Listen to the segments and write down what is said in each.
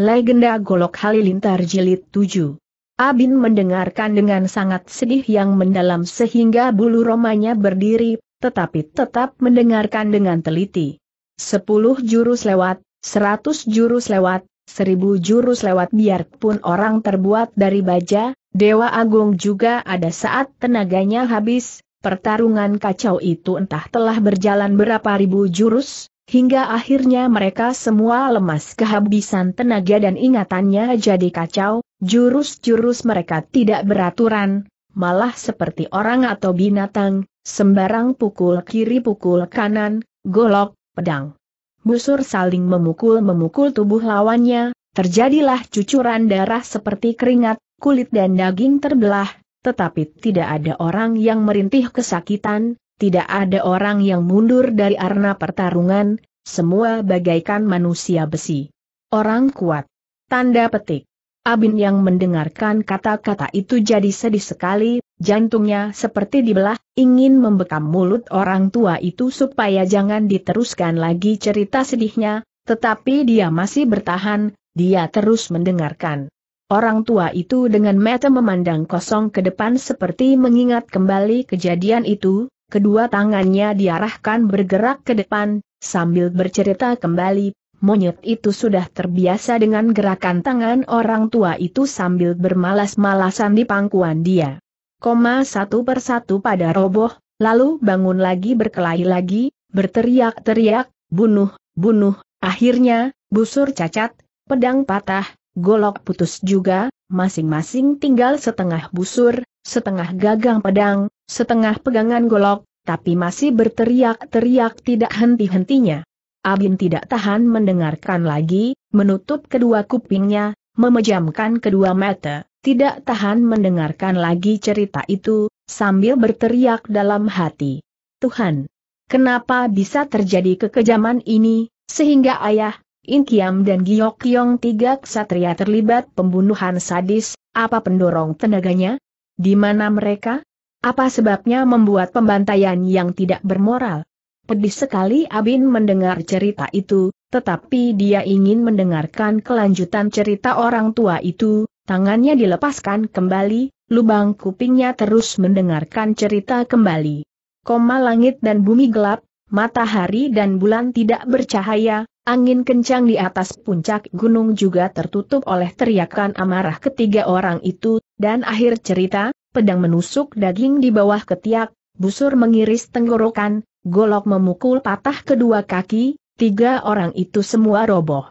Legenda Golok Halilintar Jilid 7 Abin mendengarkan dengan sangat sedih yang mendalam sehingga bulu romanya berdiri, tetapi tetap mendengarkan dengan teliti. Sepuluh jurus lewat, seratus jurus lewat, seribu jurus lewat biarpun orang terbuat dari baja, Dewa Agung juga ada saat tenaganya habis, pertarungan kacau itu entah telah berjalan berapa ribu jurus, Hingga akhirnya mereka semua lemas kehabisan tenaga dan ingatannya jadi kacau, jurus-jurus mereka tidak beraturan, malah seperti orang atau binatang, sembarang pukul kiri pukul kanan, golok, pedang. Busur saling memukul-memukul tubuh lawannya, terjadilah cucuran darah seperti keringat, kulit dan daging terbelah, tetapi tidak ada orang yang merintih kesakitan, tidak ada orang yang mundur dari arena pertarungan, semua bagaikan manusia besi. Orang kuat. Tanda petik. Abin yang mendengarkan kata-kata itu jadi sedih sekali, jantungnya seperti dibelah, ingin membekam mulut orang tua itu supaya jangan diteruskan lagi cerita sedihnya, tetapi dia masih bertahan, dia terus mendengarkan. Orang tua itu dengan mata memandang kosong ke depan seperti mengingat kembali kejadian itu, kedua tangannya diarahkan bergerak ke depan, sambil bercerita kembali, monyet itu sudah terbiasa dengan gerakan tangan orang tua itu sambil bermalas-malasan di pangkuan dia. Koma satu persatu pada roboh, lalu bangun lagi berkelahi lagi, berteriak-teriak, bunuh, bunuh, akhirnya, busur cacat, pedang patah, golok putus juga, masing-masing tinggal setengah busur, setengah gagang pedang, setengah pegangan golok, tapi masih berteriak-teriak tidak henti-hentinya. Abin tidak tahan mendengarkan lagi, menutup kedua kupingnya, memejamkan kedua mata, tidak tahan mendengarkan lagi cerita itu, sambil berteriak dalam hati. Tuhan, kenapa bisa terjadi kekejaman ini, sehingga ayah, Inkiam dan Giok tiga ksatria terlibat pembunuhan sadis, apa pendorong tenaganya? Di mana mereka? Apa sebabnya membuat pembantaian yang tidak bermoral? Pedih sekali Abin mendengar cerita itu, tetapi dia ingin mendengarkan kelanjutan cerita orang tua itu, tangannya dilepaskan kembali, lubang kupingnya terus mendengarkan cerita kembali. Koma langit dan bumi gelap, matahari dan bulan tidak bercahaya, angin kencang di atas puncak gunung juga tertutup oleh teriakan amarah ketiga orang itu, dan akhir cerita, pedang menusuk daging di bawah ketiak, busur mengiris tenggorokan, golok memukul patah kedua kaki, tiga orang itu semua roboh.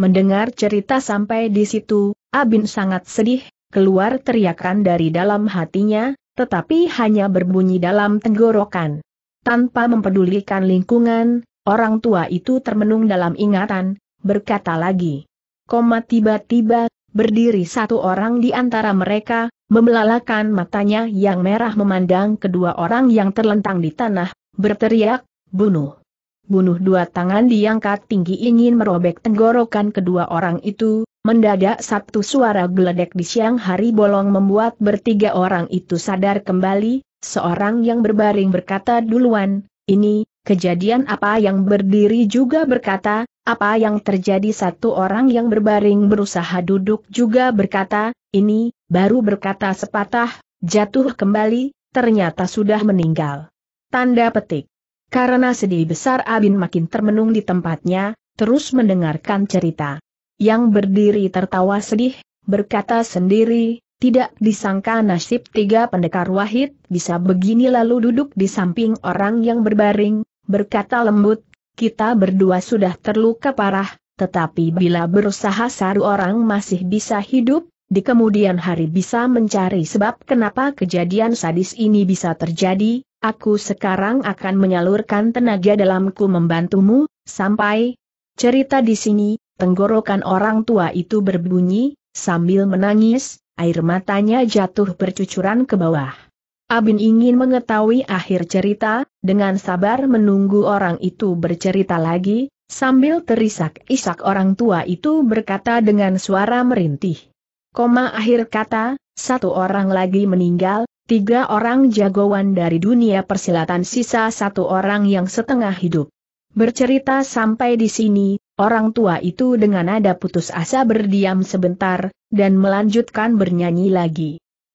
Mendengar cerita sampai di situ, Abin sangat sedih, keluar teriakan dari dalam hatinya, tetapi hanya berbunyi dalam tenggorokan. Tanpa mempedulikan lingkungan, orang tua itu termenung dalam ingatan, berkata lagi. Koma tiba-tiba, berdiri satu orang di antara mereka, membelalakan matanya yang merah memandang kedua orang yang terlentang di tanah, berteriak, bunuh. Bunuh dua tangan diangkat tinggi ingin merobek tenggorokan kedua orang itu, mendadak satu suara geledek di siang hari bolong membuat bertiga orang itu sadar kembali, seorang yang berbaring berkata duluan, ini, kejadian apa yang berdiri juga berkata, apa yang terjadi satu orang yang berbaring berusaha duduk juga berkata, ini, baru berkata sepatah, jatuh kembali, ternyata sudah meninggal. Tanda petik. Karena sedih besar Abin makin termenung di tempatnya, terus mendengarkan cerita. Yang berdiri tertawa sedih, berkata sendiri, tidak disangka nasib tiga pendekar wahid bisa begini lalu duduk di samping orang yang berbaring, berkata lembut, kita berdua sudah terluka parah, tetapi bila berusaha saru orang masih bisa hidup, di kemudian hari bisa mencari sebab kenapa kejadian sadis ini bisa terjadi, aku sekarang akan menyalurkan tenaga dalamku membantumu, sampai cerita di sini, tenggorokan orang tua itu berbunyi, sambil menangis, air matanya jatuh bercucuran ke bawah. Abin ingin mengetahui akhir cerita, dengan sabar menunggu orang itu bercerita lagi, sambil terisak-isak orang tua itu berkata dengan suara merintih. Koma akhir kata, satu orang lagi meninggal, tiga orang jagoan dari dunia persilatan sisa satu orang yang setengah hidup. Bercerita sampai di sini, orang tua itu dengan nada putus asa berdiam sebentar, dan melanjutkan bernyanyi lagi.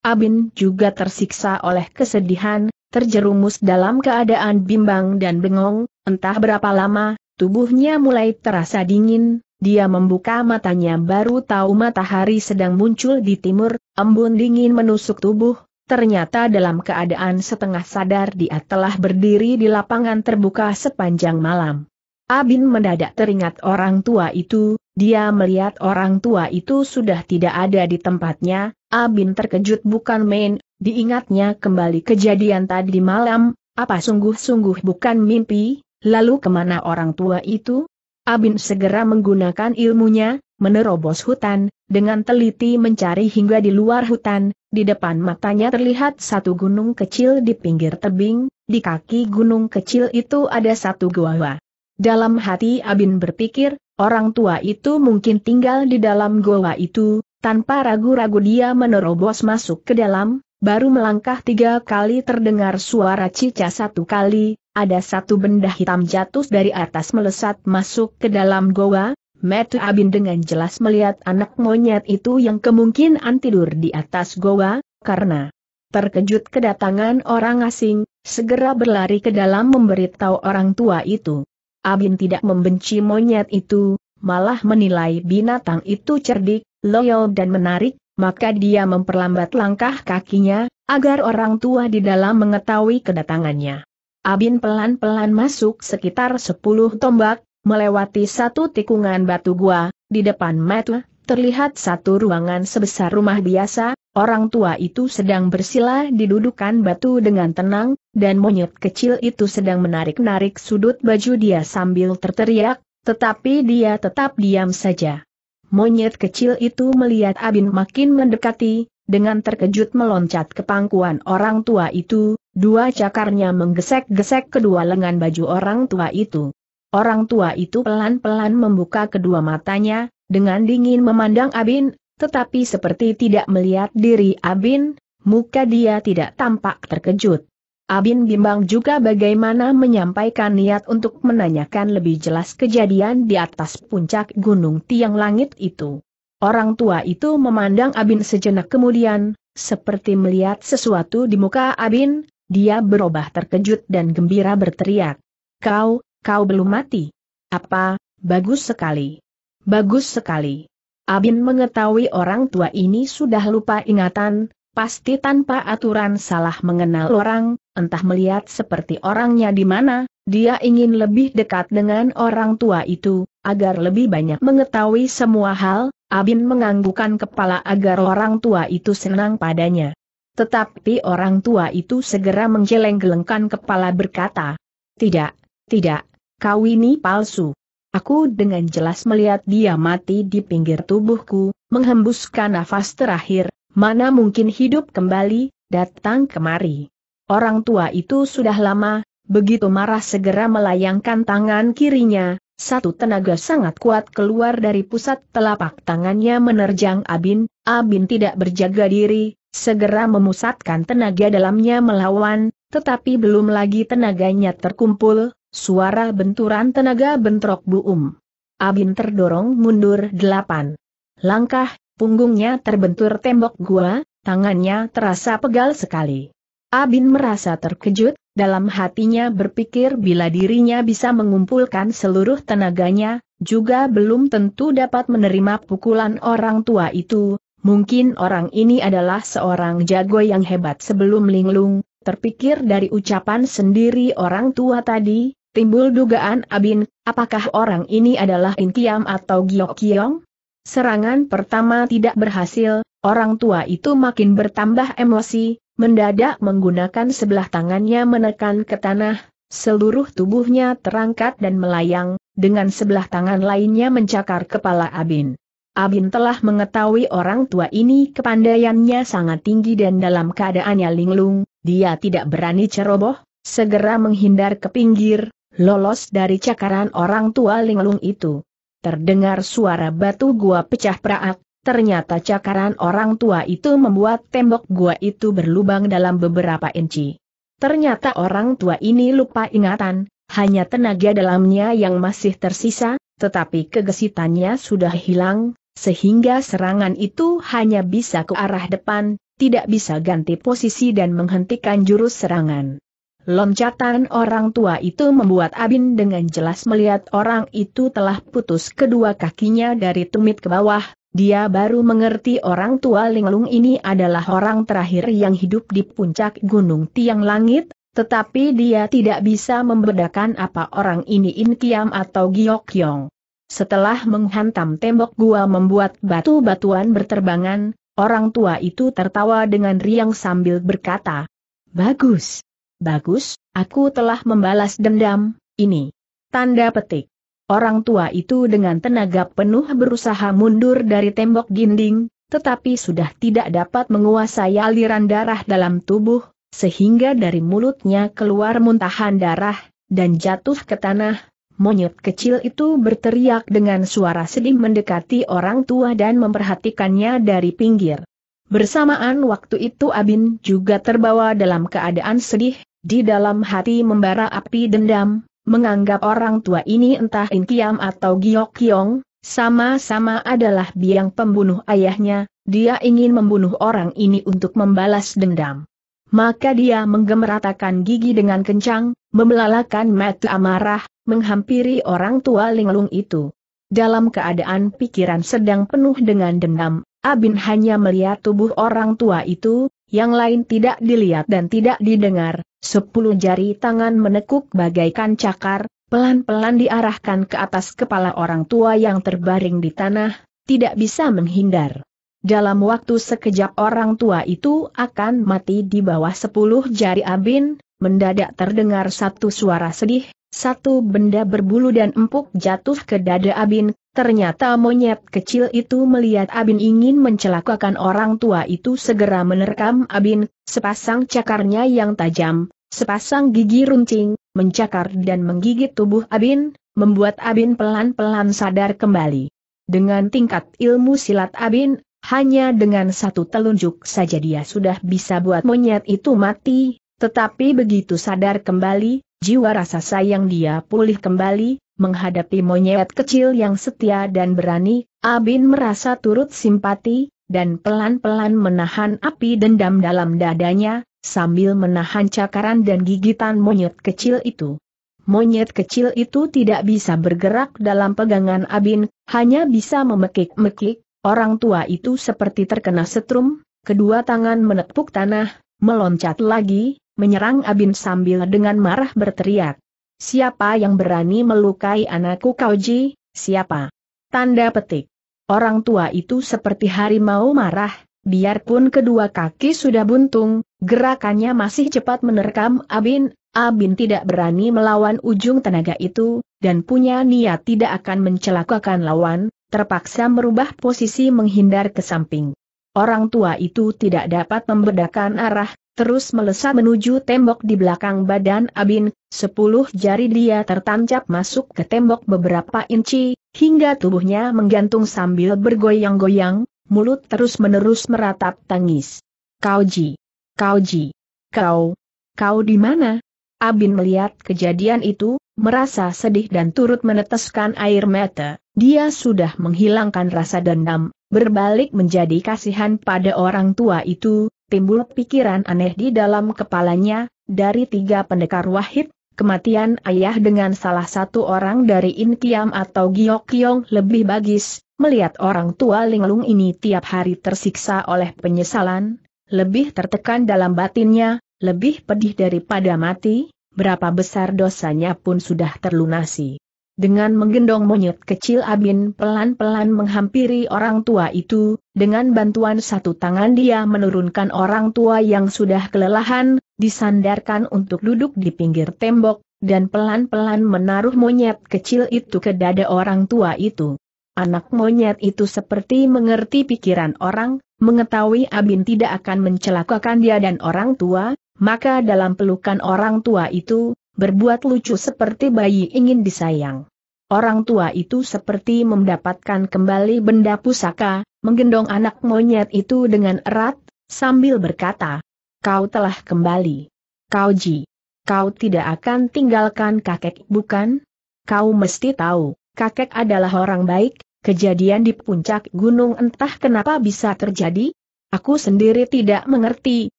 Abin juga tersiksa oleh kesedihan, terjerumus dalam keadaan bimbang dan bengong, entah berapa lama, tubuhnya mulai terasa dingin, dia membuka matanya baru tahu matahari sedang muncul di timur, embun dingin menusuk tubuh, ternyata dalam keadaan setengah sadar dia telah berdiri di lapangan terbuka sepanjang malam. Abin mendadak teringat orang tua itu, dia melihat orang tua itu sudah tidak ada di tempatnya, Abin terkejut bukan main, diingatnya kembali kejadian tadi malam, apa sungguh-sungguh bukan mimpi, lalu kemana orang tua itu? Abin segera menggunakan ilmunya, menerobos hutan, dengan teliti mencari hingga di luar hutan, di depan matanya terlihat satu gunung kecil di pinggir tebing, di kaki gunung kecil itu ada satu gua. Dalam hati Abin berpikir, orang tua itu mungkin tinggal di dalam goa itu, tanpa ragu-ragu dia menerobos masuk ke dalam, baru melangkah tiga kali terdengar suara cica satu kali, ada satu benda hitam jatuh dari atas melesat masuk ke dalam goa, Metu Abin dengan jelas melihat anak monyet itu yang kemungkinan tidur di atas goa, karena terkejut kedatangan orang asing, segera berlari ke dalam memberitahu orang tua itu. Abin tidak membenci monyet itu, malah menilai binatang itu cerdik, loyal dan menarik, maka dia memperlambat langkah kakinya, agar orang tua di dalam mengetahui kedatangannya. Abin pelan-pelan masuk sekitar sepuluh tombak, melewati satu tikungan batu gua, di depan mata terlihat satu ruangan sebesar rumah biasa, orang tua itu sedang bersila di dudukan batu dengan tenang, dan monyet kecil itu sedang menarik-narik sudut baju dia sambil terteriak, tetapi dia tetap diam saja. Monyet kecil itu melihat Abin makin mendekati, dengan terkejut meloncat ke pangkuan orang tua itu, dua cakarnya menggesek-gesek kedua lengan baju orang tua itu. Orang tua itu pelan-pelan membuka kedua matanya, dengan dingin memandang Abin, tetapi seperti tidak melihat diri Abin, muka dia tidak tampak terkejut. Abin bimbang juga bagaimana menyampaikan niat untuk menanyakan lebih jelas kejadian di atas puncak gunung tiang langit itu. Orang tua itu memandang Abin sejenak kemudian, seperti melihat sesuatu di muka Abin, dia berubah terkejut dan gembira berteriak. Kau, kau belum mati. Apa, bagus sekali. Bagus sekali. Abin mengetahui orang tua ini sudah lupa ingatan, pasti tanpa aturan salah mengenal orang, entah melihat seperti orangnya di mana, dia ingin lebih dekat dengan orang tua itu, agar lebih banyak mengetahui semua hal, Abin menganggukkan kepala agar orang tua itu senang padanya. Tetapi orang tua itu segera menjeleng-gelengkan kepala berkata, Tidak, tidak, kau ini palsu. Aku dengan jelas melihat dia mati di pinggir tubuhku, menghembuskan nafas terakhir, mana mungkin hidup kembali, datang kemari. Orang tua itu sudah lama, begitu marah segera melayangkan tangan kirinya, satu tenaga sangat kuat keluar dari pusat telapak tangannya menerjang Abin, Abin tidak berjaga diri, segera memusatkan tenaga dalamnya melawan, tetapi belum lagi tenaganya terkumpul, Suara benturan tenaga bentrok buum. Abin terdorong mundur delapan langkah, punggungnya terbentur tembok gua, tangannya terasa pegal sekali. Abin merasa terkejut, dalam hatinya berpikir bila dirinya bisa mengumpulkan seluruh tenaganya, juga belum tentu dapat menerima pukulan orang tua itu, mungkin orang ini adalah seorang jago yang hebat sebelum linglung, terpikir dari ucapan sendiri orang tua tadi, Timbul dugaan Abin, apakah orang ini adalah Intiam atau Giok Kiong? Serangan pertama tidak berhasil, orang tua itu makin bertambah emosi, mendadak menggunakan sebelah tangannya menekan ke tanah, seluruh tubuhnya terangkat dan melayang, dengan sebelah tangan lainnya mencakar kepala Abin. Abin telah mengetahui orang tua ini kepandaiannya sangat tinggi dan dalam keadaannya linglung, dia tidak berani ceroboh, segera menghindar ke pinggir, lolos dari cakaran orang tua linglung itu. Terdengar suara batu gua pecah praat, ternyata cakaran orang tua itu membuat tembok gua itu berlubang dalam beberapa inci. Ternyata orang tua ini lupa ingatan, hanya tenaga dalamnya yang masih tersisa, tetapi kegesitannya sudah hilang, sehingga serangan itu hanya bisa ke arah depan, tidak bisa ganti posisi dan menghentikan jurus serangan. Loncatan orang tua itu membuat Abin dengan jelas melihat orang itu telah putus kedua kakinya dari tumit ke bawah, dia baru mengerti orang tua Linglung ini adalah orang terakhir yang hidup di puncak Gunung Tiang Langit, tetapi dia tidak bisa membedakan apa orang ini Inkiam atau Giok Yong. Setelah menghantam tembok gua membuat batu-batuan berterbangan, orang tua itu tertawa dengan riang sambil berkata, Bagus. Bagus, aku telah membalas dendam, ini. Tanda petik. Orang tua itu dengan tenaga penuh berusaha mundur dari tembok dinding, tetapi sudah tidak dapat menguasai aliran darah dalam tubuh, sehingga dari mulutnya keluar muntahan darah, dan jatuh ke tanah. Monyet kecil itu berteriak dengan suara sedih mendekati orang tua dan memperhatikannya dari pinggir. Bersamaan waktu itu Abin juga terbawa dalam keadaan sedih, di dalam hati membara api dendam, menganggap orang tua ini entah In Kiam atau Giok Kiong, sama-sama adalah biang pembunuh ayahnya, dia ingin membunuh orang ini untuk membalas dendam. Maka dia menggemeratakan gigi dengan kencang, membelalakan mata amarah, menghampiri orang tua linglung itu. Dalam keadaan pikiran sedang penuh dengan dendam, Abin hanya melihat tubuh orang tua itu, yang lain tidak dilihat dan tidak didengar, sepuluh jari tangan menekuk bagaikan cakar, pelan-pelan diarahkan ke atas kepala orang tua yang terbaring di tanah, tidak bisa menghindar. Dalam waktu sekejap orang tua itu akan mati di bawah sepuluh jari Abin, mendadak terdengar satu suara sedih, satu benda berbulu dan empuk jatuh ke dada Abin, Ternyata monyet kecil itu melihat Abin ingin mencelakakan orang tua itu segera menerkam Abin, sepasang cakarnya yang tajam, sepasang gigi runcing, mencakar dan menggigit tubuh Abin, membuat Abin pelan-pelan sadar kembali. Dengan tingkat ilmu silat Abin, hanya dengan satu telunjuk saja dia sudah bisa buat monyet itu mati, tetapi begitu sadar kembali, jiwa rasa sayang dia pulih kembali, Menghadapi monyet kecil yang setia dan berani, Abin merasa turut simpati, dan pelan-pelan menahan api dendam dalam dadanya, sambil menahan cakaran dan gigitan monyet kecil itu. Monyet kecil itu tidak bisa bergerak dalam pegangan Abin, hanya bisa memekik-mekik, orang tua itu seperti terkena setrum, kedua tangan menepuk tanah, meloncat lagi, menyerang Abin sambil dengan marah berteriak. Siapa yang berani melukai anakku Kauji? Siapa? Tanda petik. Orang tua itu seperti harimau marah, biarpun kedua kaki sudah buntung, gerakannya masih cepat menerkam Abin. Abin tidak berani melawan ujung tenaga itu, dan punya niat tidak akan mencelakakan lawan, terpaksa merubah posisi menghindar ke samping. Orang tua itu tidak dapat membedakan arah terus melesat menuju tembok di belakang badan Abin, sepuluh jari dia tertancap masuk ke tembok beberapa inci, hingga tubuhnya menggantung sambil bergoyang-goyang, mulut terus-menerus meratap tangis. Kauji! Kauji! Kau! Kau di mana? Abin melihat kejadian itu, merasa sedih dan turut meneteskan air mata. Dia sudah menghilangkan rasa dendam, berbalik menjadi kasihan pada orang tua itu, timbul pikiran aneh di dalam kepalanya, dari tiga pendekar wahid, kematian ayah dengan salah satu orang dari Inkiam atau Giokyong lebih bagis, melihat orang tua linglung ini tiap hari tersiksa oleh penyesalan, lebih tertekan dalam batinnya, lebih pedih daripada mati, berapa besar dosanya pun sudah terlunasi. Dengan menggendong monyet kecil Abin pelan-pelan menghampiri orang tua itu, dengan bantuan satu tangan dia menurunkan orang tua yang sudah kelelahan, disandarkan untuk duduk di pinggir tembok, dan pelan-pelan menaruh monyet kecil itu ke dada orang tua itu. Anak monyet itu seperti mengerti pikiran orang, mengetahui Abin tidak akan mencelakakan dia dan orang tua, maka dalam pelukan orang tua itu, berbuat lucu seperti bayi ingin disayang. Orang tua itu seperti mendapatkan kembali benda pusaka, menggendong anak monyet itu dengan erat, sambil berkata, Kau telah kembali. Kau Ji. Kau tidak akan tinggalkan kakek bukan? Kau mesti tahu, kakek adalah orang baik, kejadian di puncak gunung entah kenapa bisa terjadi? Aku sendiri tidak mengerti,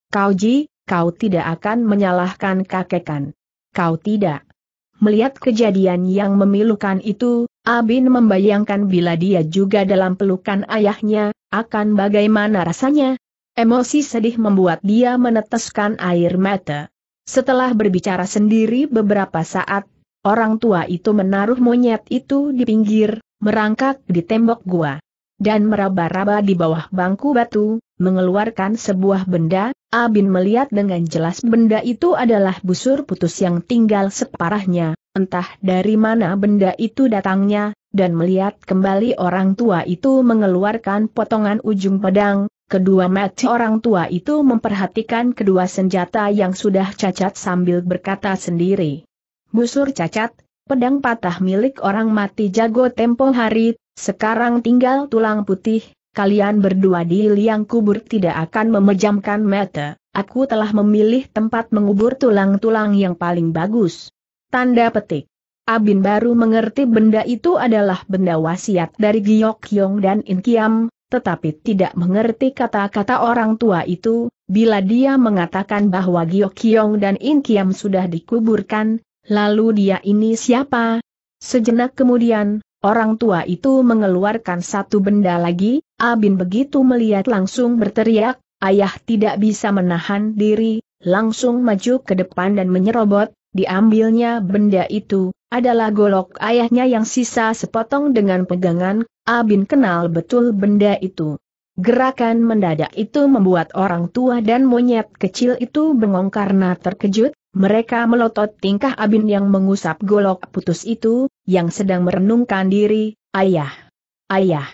Kau Ji, kau tidak akan menyalahkan kakek kan? kau tidak. Melihat kejadian yang memilukan itu, Abin membayangkan bila dia juga dalam pelukan ayahnya, akan bagaimana rasanya. Emosi sedih membuat dia meneteskan air mata. Setelah berbicara sendiri beberapa saat, orang tua itu menaruh monyet itu di pinggir, merangkak di tembok gua dan meraba-raba di bawah bangku batu, mengeluarkan sebuah benda, Abin melihat dengan jelas benda itu adalah busur putus yang tinggal separahnya, entah dari mana benda itu datangnya, dan melihat kembali orang tua itu mengeluarkan potongan ujung pedang, kedua mati orang tua itu memperhatikan kedua senjata yang sudah cacat sambil berkata sendiri. Busur cacat, pedang patah milik orang mati jago tempo hari, sekarang tinggal tulang putih, kalian berdua di liang kubur tidak akan memejamkan mata, aku telah memilih tempat mengubur tulang-tulang yang paling bagus. Tanda petik. Abin baru mengerti benda itu adalah benda wasiat dari Giyok Yong dan Inkiam, tetapi tidak mengerti kata-kata orang tua itu, bila dia mengatakan bahwa Giyok Yong dan Inkiam sudah dikuburkan, lalu dia ini siapa? Sejenak kemudian, Orang tua itu mengeluarkan satu benda lagi, Abin begitu melihat langsung berteriak, ayah tidak bisa menahan diri, langsung maju ke depan dan menyerobot, diambilnya benda itu, adalah golok ayahnya yang sisa sepotong dengan pegangan, Abin kenal betul benda itu. Gerakan mendadak itu membuat orang tua dan monyet kecil itu bengong karena terkejut, mereka melotot tingkah Abin yang mengusap golok putus itu, yang sedang merenungkan diri, Ayah! Ayah!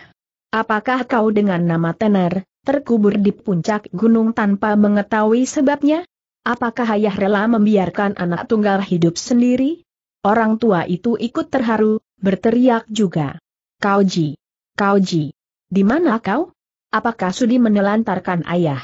Apakah kau dengan nama tenar, terkubur di puncak gunung tanpa mengetahui sebabnya? Apakah ayah rela membiarkan anak tunggal hidup sendiri? Orang tua itu ikut terharu, berteriak juga. Kau Ji, Kau Ji, Di mana kau? Apakah sudi menelantarkan ayah?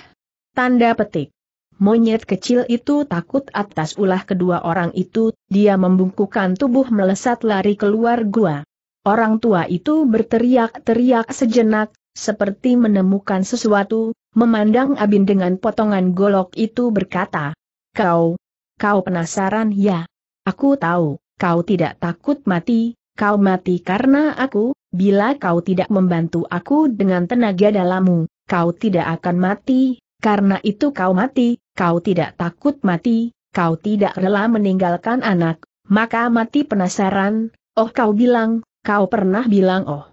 Tanda petik. Monyet kecil itu takut atas ulah kedua orang itu, dia membungkukan tubuh melesat lari keluar gua. Orang tua itu berteriak-teriak sejenak, seperti menemukan sesuatu, memandang Abin dengan potongan golok itu berkata, Kau, kau penasaran ya? Aku tahu, kau tidak takut mati, kau mati karena aku, bila kau tidak membantu aku dengan tenaga dalammu, kau tidak akan mati, karena itu kau mati, kau tidak takut mati, kau tidak rela meninggalkan anak, maka mati penasaran, oh kau bilang, kau pernah bilang oh.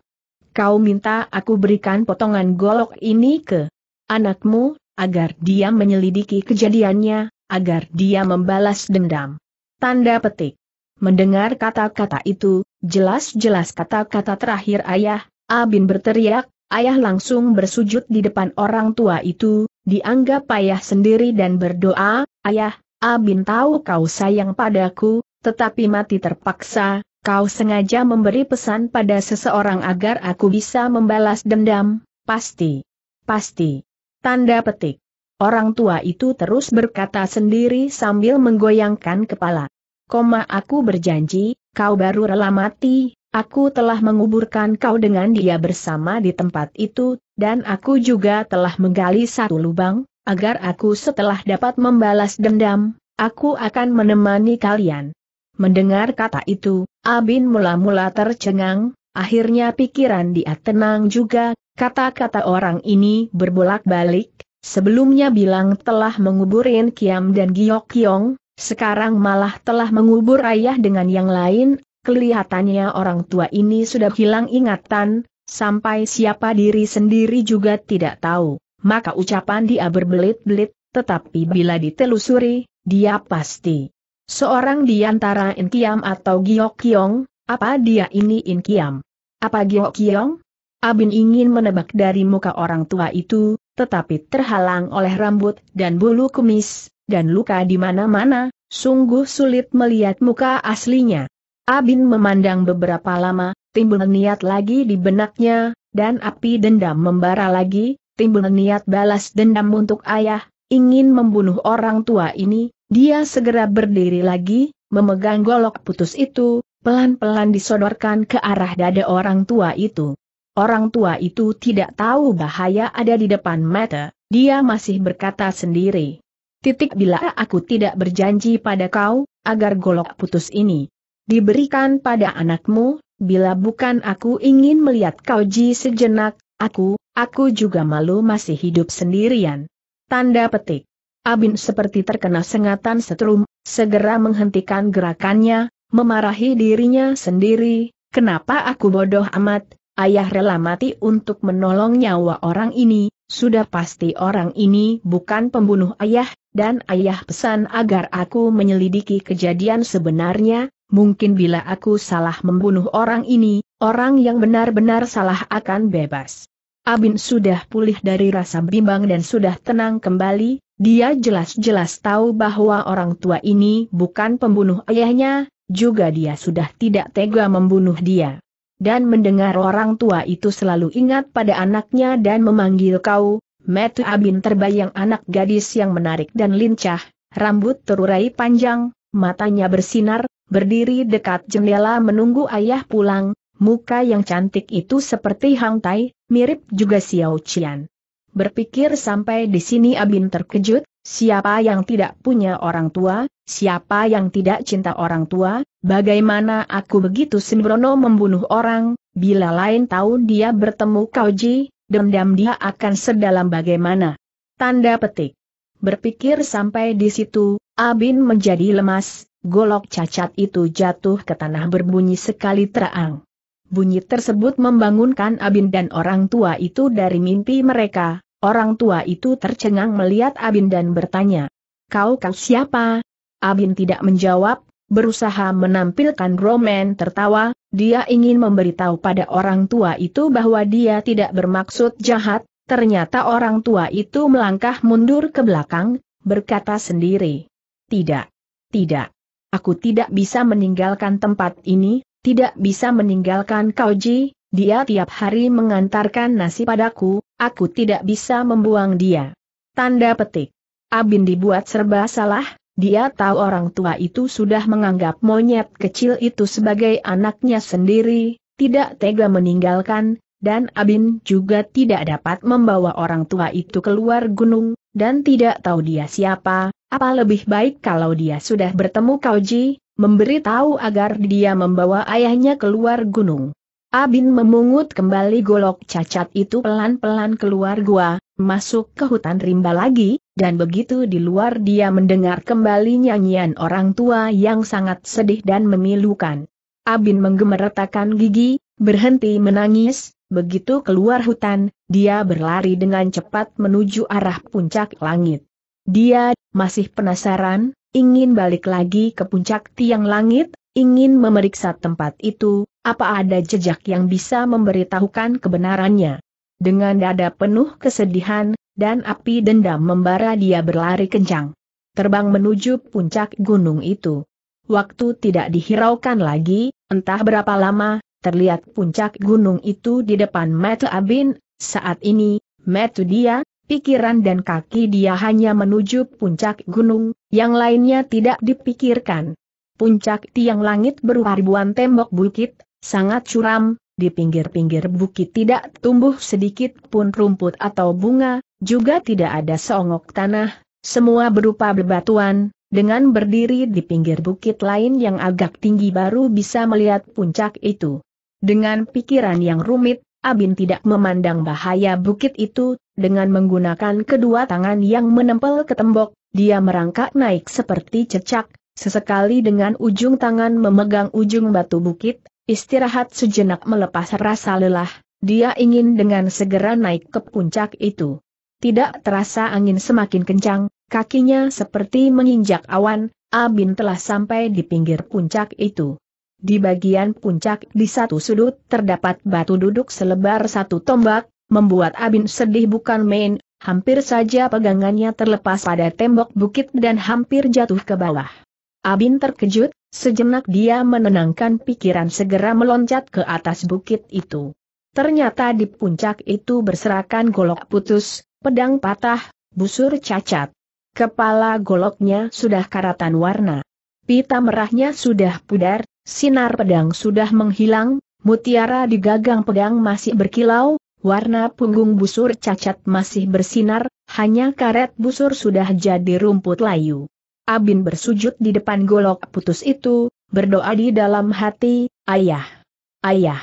Kau minta aku berikan potongan golok ini ke anakmu, agar dia menyelidiki kejadiannya, agar dia membalas dendam. Tanda petik. Mendengar kata-kata itu, jelas-jelas kata-kata terakhir ayah, Abin berteriak, ayah langsung bersujud di depan orang tua itu, dianggap ayah sendiri dan berdoa, Ayah, Abin tahu kau sayang padaku, tetapi mati terpaksa, kau sengaja memberi pesan pada seseorang agar aku bisa membalas dendam, pasti. Pasti. Tanda petik. Orang tua itu terus berkata sendiri sambil menggoyangkan kepala. Koma aku berjanji, kau baru rela mati, Aku telah menguburkan kau dengan dia bersama di tempat itu, dan aku juga telah menggali satu lubang, agar aku setelah dapat membalas dendam, aku akan menemani kalian. Mendengar kata itu, Abin mula-mula tercengang, akhirnya pikiran dia tenang juga, kata-kata orang ini berbolak-balik, sebelumnya bilang telah menguburin Kiam dan Giok Kiong, sekarang malah telah mengubur ayah dengan yang lain, Kelihatannya orang tua ini sudah hilang ingatan, sampai siapa diri sendiri juga tidak tahu. Maka ucapan dia berbelit-belit, tetapi bila ditelusuri, dia pasti seorang di antara Inkiam atau Giok Kiong, apa dia ini Inkiam? Apa Giok Kiong? Abin ingin menebak dari muka orang tua itu, tetapi terhalang oleh rambut dan bulu kumis, dan luka di mana-mana, sungguh sulit melihat muka aslinya. Abin memandang beberapa lama, timbul niat lagi di benaknya, dan api dendam membara lagi, timbul niat balas dendam untuk ayah, ingin membunuh orang tua ini, dia segera berdiri lagi, memegang golok putus itu, pelan-pelan disodorkan ke arah dada orang tua itu. Orang tua itu tidak tahu bahaya ada di depan mata, dia masih berkata sendiri. Titik bila aku tidak berjanji pada kau, agar golok putus ini diberikan pada anakmu, bila bukan aku ingin melihat kau ji sejenak, aku, aku juga malu masih hidup sendirian. Tanda petik. Abin seperti terkena sengatan setrum, segera menghentikan gerakannya, memarahi dirinya sendiri, kenapa aku bodoh amat, ayah rela mati untuk menolong nyawa orang ini, sudah pasti orang ini bukan pembunuh ayah, dan ayah pesan agar aku menyelidiki kejadian sebenarnya, mungkin bila aku salah membunuh orang ini, orang yang benar-benar salah akan bebas. Abin sudah pulih dari rasa bimbang dan sudah tenang kembali, dia jelas-jelas tahu bahwa orang tua ini bukan pembunuh ayahnya, juga dia sudah tidak tega membunuh dia. Dan mendengar orang tua itu selalu ingat pada anaknya dan memanggil kau, Matu Abin terbayang anak gadis yang menarik dan lincah, rambut terurai panjang, matanya bersinar, berdiri dekat jendela menunggu ayah pulang, muka yang cantik itu seperti Hang Tai, mirip juga Xiao Qian. Berpikir sampai di sini Abin terkejut, siapa yang tidak punya orang tua, siapa yang tidak cinta orang tua, bagaimana aku begitu sembrono membunuh orang, bila lain tahu dia bertemu Ji, dendam dia akan sedalam bagaimana. Tanda petik. Berpikir sampai di situ, Abin menjadi lemas, golok cacat itu jatuh ke tanah berbunyi sekali terang. Bunyi tersebut membangunkan Abin dan orang tua itu dari mimpi mereka, orang tua itu tercengang melihat Abin dan bertanya, Kau kau siapa? Abin tidak menjawab, berusaha menampilkan roman tertawa, dia ingin memberitahu pada orang tua itu bahwa dia tidak bermaksud jahat, ternyata orang tua itu melangkah mundur ke belakang, berkata sendiri. Tidak. Tidak. Aku tidak bisa meninggalkan tempat ini, tidak bisa meninggalkan Kauji, dia tiap hari mengantarkan nasi padaku, aku tidak bisa membuang dia. Tanda petik. Abin dibuat serba salah, dia tahu orang tua itu sudah menganggap monyet kecil itu sebagai anaknya sendiri, tidak tega meninggalkan, dan Abin juga tidak dapat membawa orang tua itu keluar gunung, dan tidak tahu dia siapa, apa lebih baik kalau dia sudah bertemu Kauji, memberitahu agar dia membawa ayahnya keluar gunung. Abin memungut kembali golok cacat itu pelan-pelan keluar gua, masuk ke hutan rimba lagi, dan begitu di luar dia mendengar kembali nyanyian orang tua yang sangat sedih dan memilukan. Abin menggemeretakan gigi, berhenti menangis, begitu keluar hutan, dia berlari dengan cepat menuju arah puncak langit. Dia masih penasaran, ingin balik lagi ke puncak tiang langit, ingin memeriksa tempat itu, apa ada jejak yang bisa memberitahukan kebenarannya. Dengan dada penuh kesedihan, dan api dendam membara dia berlari kencang. Terbang menuju puncak gunung itu. Waktu tidak dihiraukan lagi, entah berapa lama, terlihat puncak gunung itu di depan mata Abin, saat ini, Matu dia, Pikiran dan kaki dia hanya menuju puncak gunung, yang lainnya tidak dipikirkan. Puncak tiang langit berupa ribuan tembok bukit, sangat curam, di pinggir-pinggir bukit tidak tumbuh sedikit pun rumput atau bunga, juga tidak ada seongok tanah, semua berupa bebatuan, dengan berdiri di pinggir bukit lain yang agak tinggi baru bisa melihat puncak itu. Dengan pikiran yang rumit, Abin tidak memandang bahaya bukit itu, dengan menggunakan kedua tangan yang menempel ke tembok, dia merangkak naik seperti cecak, sesekali dengan ujung tangan memegang ujung batu bukit, istirahat sejenak melepas rasa lelah, dia ingin dengan segera naik ke puncak itu. Tidak terasa angin semakin kencang, kakinya seperti menginjak awan, Abin telah sampai di pinggir puncak itu. Di bagian puncak di satu sudut terdapat batu duduk selebar satu tombak, membuat Abin sedih bukan main, hampir saja pegangannya terlepas pada tembok bukit dan hampir jatuh ke bawah. Abin terkejut, sejenak dia menenangkan pikiran segera meloncat ke atas bukit itu. Ternyata di puncak itu berserakan golok putus, pedang patah, busur cacat. Kepala goloknya sudah karatan warna. Pita merahnya sudah pudar, Sinar pedang sudah menghilang, mutiara di gagang pedang masih berkilau, warna punggung busur cacat masih bersinar, hanya karet busur sudah jadi rumput layu. Abin bersujud di depan golok putus itu, berdoa di dalam hati, Ayah! Ayah!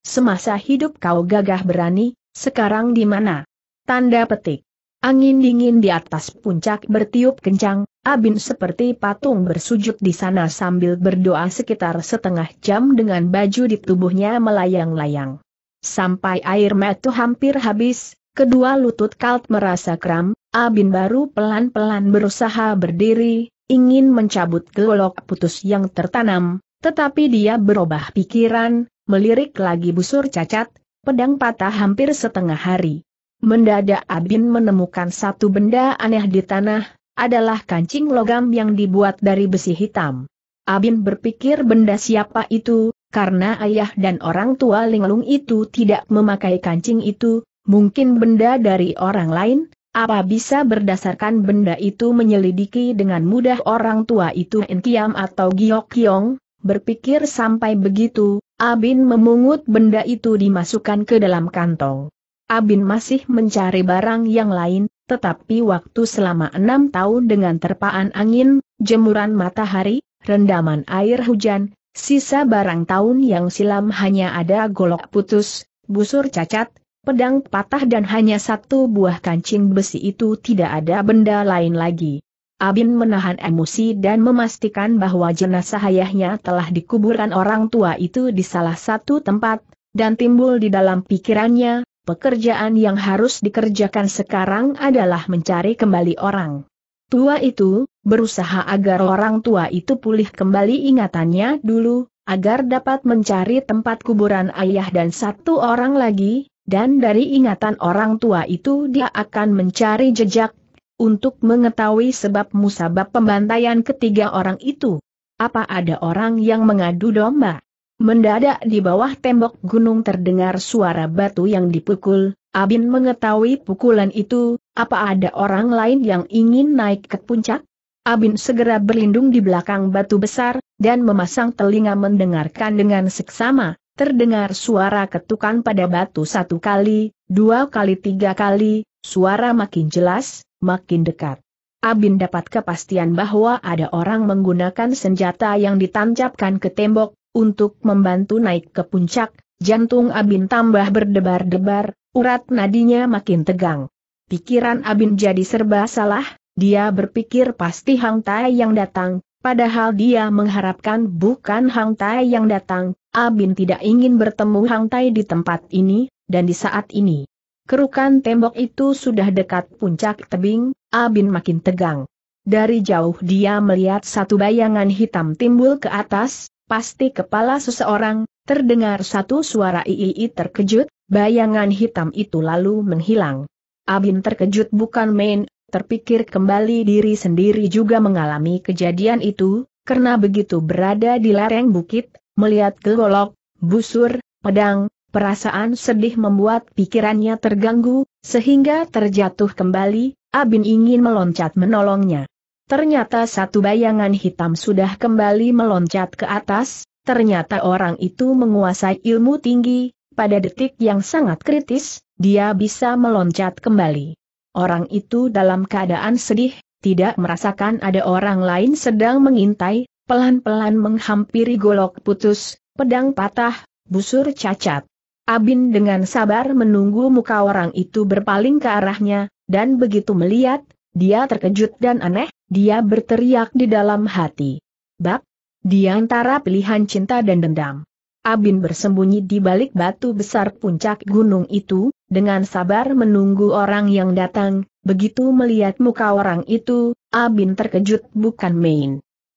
Semasa hidup kau gagah berani, sekarang di mana? Tanda petik. Angin dingin di atas puncak bertiup kencang, Abin seperti patung bersujud di sana sambil berdoa sekitar setengah jam dengan baju di tubuhnya melayang-layang. Sampai air mata hampir habis, kedua lutut Kalt merasa kram, Abin baru pelan-pelan berusaha berdiri, ingin mencabut golok putus yang tertanam, tetapi dia berubah pikiran, melirik lagi busur cacat, pedang patah hampir setengah hari. Mendadak Abin menemukan satu benda aneh di tanah, adalah kancing logam yang dibuat dari besi hitam. Abin berpikir benda siapa itu, karena ayah dan orang tua linglung itu tidak memakai kancing itu, mungkin benda dari orang lain, apa bisa berdasarkan benda itu menyelidiki dengan mudah orang tua itu Enkiam atau Giok Kiong? Berpikir sampai begitu, Abin memungut benda itu dimasukkan ke dalam kantong. Abin masih mencari barang yang lain, tetapi waktu selama enam tahun dengan terpaan angin, jemuran matahari, rendaman air hujan, sisa barang tahun yang silam hanya ada golok putus, busur cacat, pedang patah dan hanya satu buah kancing besi itu tidak ada benda lain lagi. Abin menahan emosi dan memastikan bahwa jenazah ayahnya telah dikuburkan orang tua itu di salah satu tempat, dan timbul di dalam pikirannya, pekerjaan yang harus dikerjakan sekarang adalah mencari kembali orang tua itu, berusaha agar orang tua itu pulih kembali ingatannya dulu, agar dapat mencari tempat kuburan ayah dan satu orang lagi, dan dari ingatan orang tua itu dia akan mencari jejak, untuk mengetahui sebab musabab pembantaian ketiga orang itu. Apa ada orang yang mengadu domba? Mendadak di bawah tembok gunung terdengar suara batu yang dipukul, Abin mengetahui pukulan itu, apa ada orang lain yang ingin naik ke puncak? Abin segera berlindung di belakang batu besar, dan memasang telinga mendengarkan dengan seksama, terdengar suara ketukan pada batu satu kali, dua kali tiga kali, suara makin jelas, makin dekat. Abin dapat kepastian bahwa ada orang menggunakan senjata yang ditancapkan ke tembok, untuk membantu naik ke puncak, jantung Abin tambah berdebar-debar, urat nadinya makin tegang. Pikiran Abin jadi serba salah, dia berpikir pasti Hang Tai yang datang, padahal dia mengharapkan bukan Hang Tai yang datang, Abin tidak ingin bertemu Hang Tai di tempat ini, dan di saat ini. Kerukan tembok itu sudah dekat puncak tebing, Abin makin tegang. Dari jauh dia melihat satu bayangan hitam timbul ke atas, Pasti kepala seseorang, terdengar satu suara Ii terkejut, bayangan hitam itu lalu menghilang. Abin terkejut bukan main, terpikir kembali diri sendiri juga mengalami kejadian itu, karena begitu berada di lereng bukit, melihat golok, busur, pedang, perasaan sedih membuat pikirannya terganggu, sehingga terjatuh kembali, Abin ingin meloncat menolongnya. Ternyata satu bayangan hitam sudah kembali meloncat ke atas, ternyata orang itu menguasai ilmu tinggi, pada detik yang sangat kritis, dia bisa meloncat kembali. Orang itu dalam keadaan sedih, tidak merasakan ada orang lain sedang mengintai, pelan-pelan menghampiri golok putus, pedang patah, busur cacat. Abin dengan sabar menunggu muka orang itu berpaling ke arahnya, dan begitu melihat, dia terkejut dan aneh, dia berteriak di dalam hati. Bab, di antara pilihan cinta dan dendam. Abin bersembunyi di balik batu besar puncak gunung itu, dengan sabar menunggu orang yang datang, begitu melihat muka orang itu, Abin terkejut bukan main.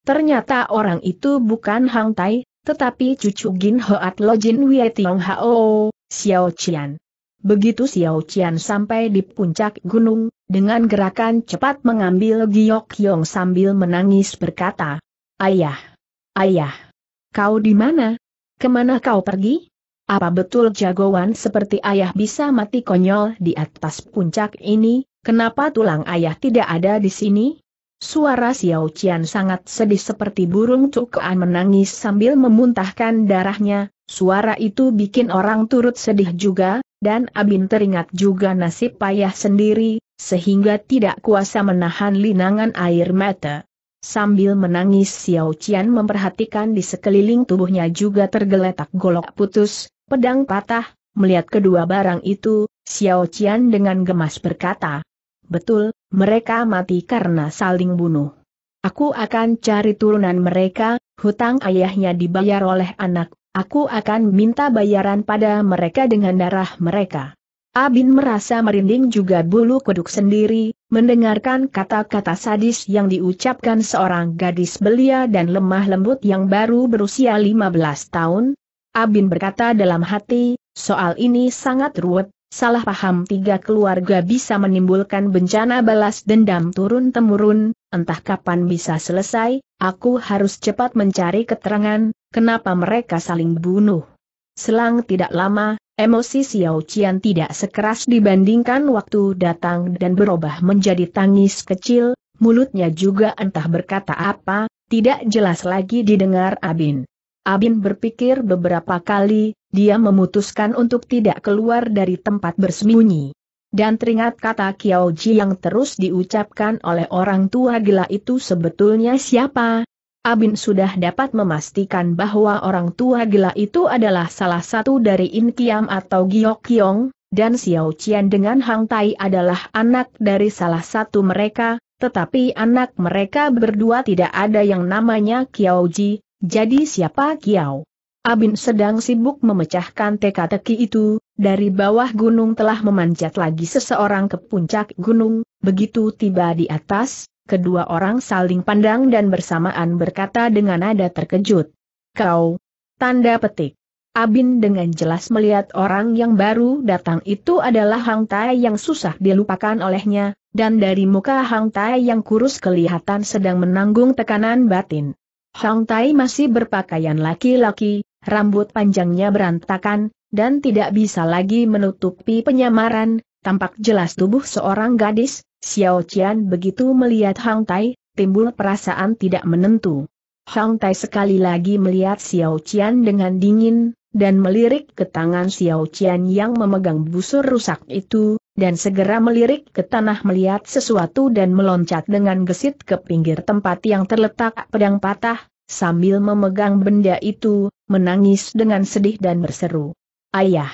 Ternyata orang itu bukan Hang Tai, tetapi cucu Gin Hoat Lo Jin Wei Tiong Hao, Xiao Qian. Begitu Xiao Qian sampai di puncak gunung, dengan gerakan cepat mengambil Giok Yong sambil menangis berkata, Ayah! Ayah! Kau di mana? Kemana kau pergi? Apa betul jagoan seperti ayah bisa mati konyol di atas puncak ini? Kenapa tulang ayah tidak ada di sini? Suara Xiao Qian sangat sedih seperti burung cukaan menangis sambil memuntahkan darahnya, suara itu bikin orang turut sedih juga, dan Abin teringat juga nasib payah sendiri, sehingga tidak kuasa menahan linangan air mata. Sambil menangis Xiao Qian memperhatikan di sekeliling tubuhnya juga tergeletak golok putus, pedang patah, melihat kedua barang itu, Xiao Qian dengan gemas berkata, Betul, mereka mati karena saling bunuh. Aku akan cari turunan mereka, hutang ayahnya dibayar oleh anak Aku akan minta bayaran pada mereka dengan darah mereka. Abin merasa merinding juga bulu kuduk sendiri, mendengarkan kata-kata sadis yang diucapkan seorang gadis belia dan lemah lembut yang baru berusia 15 tahun. Abin berkata dalam hati, soal ini sangat ruwet, salah paham tiga keluarga bisa menimbulkan bencana balas dendam turun-temurun, entah kapan bisa selesai, aku harus cepat mencari keterangan, kenapa mereka saling bunuh. Selang tidak lama, emosi Xiao Qian tidak sekeras dibandingkan waktu datang dan berubah menjadi tangis kecil, mulutnya juga entah berkata apa, tidak jelas lagi didengar Abin. Abin berpikir beberapa kali, dia memutuskan untuk tidak keluar dari tempat bersembunyi. Dan teringat kata Kiao Ji yang terus diucapkan oleh orang tua gila itu sebetulnya siapa? Abin sudah dapat memastikan bahwa orang tua gila itu adalah salah satu dari In Kiam atau Giok Kiong, dan Xiao Qian dengan Hang Tai adalah anak dari salah satu mereka, tetapi anak mereka berdua tidak ada yang namanya Kiao Ji, jadi siapa Kiao? Abin sedang sibuk memecahkan teka-teki itu, dari bawah gunung telah memanjat lagi seseorang ke puncak gunung, begitu tiba di atas, kedua orang saling pandang dan bersamaan berkata dengan nada terkejut. Kau, tanda petik. Abin dengan jelas melihat orang yang baru datang itu adalah Hang Tai yang susah dilupakan olehnya, dan dari muka Hang Tai yang kurus kelihatan sedang menanggung tekanan batin. Hang Tai masih berpakaian laki-laki, rambut panjangnya berantakan, dan tidak bisa lagi menutupi penyamaran, tampak jelas tubuh seorang gadis, Xiao Qian begitu melihat Hang Tai, timbul perasaan tidak menentu. Hang Tai sekali lagi melihat Xiao Qian dengan dingin, dan melirik ke tangan Xiao Qian yang memegang busur rusak itu, dan segera melirik ke tanah melihat sesuatu dan meloncat dengan gesit ke pinggir tempat yang terletak pedang patah, sambil memegang benda itu, menangis dengan sedih dan berseru. Ayah!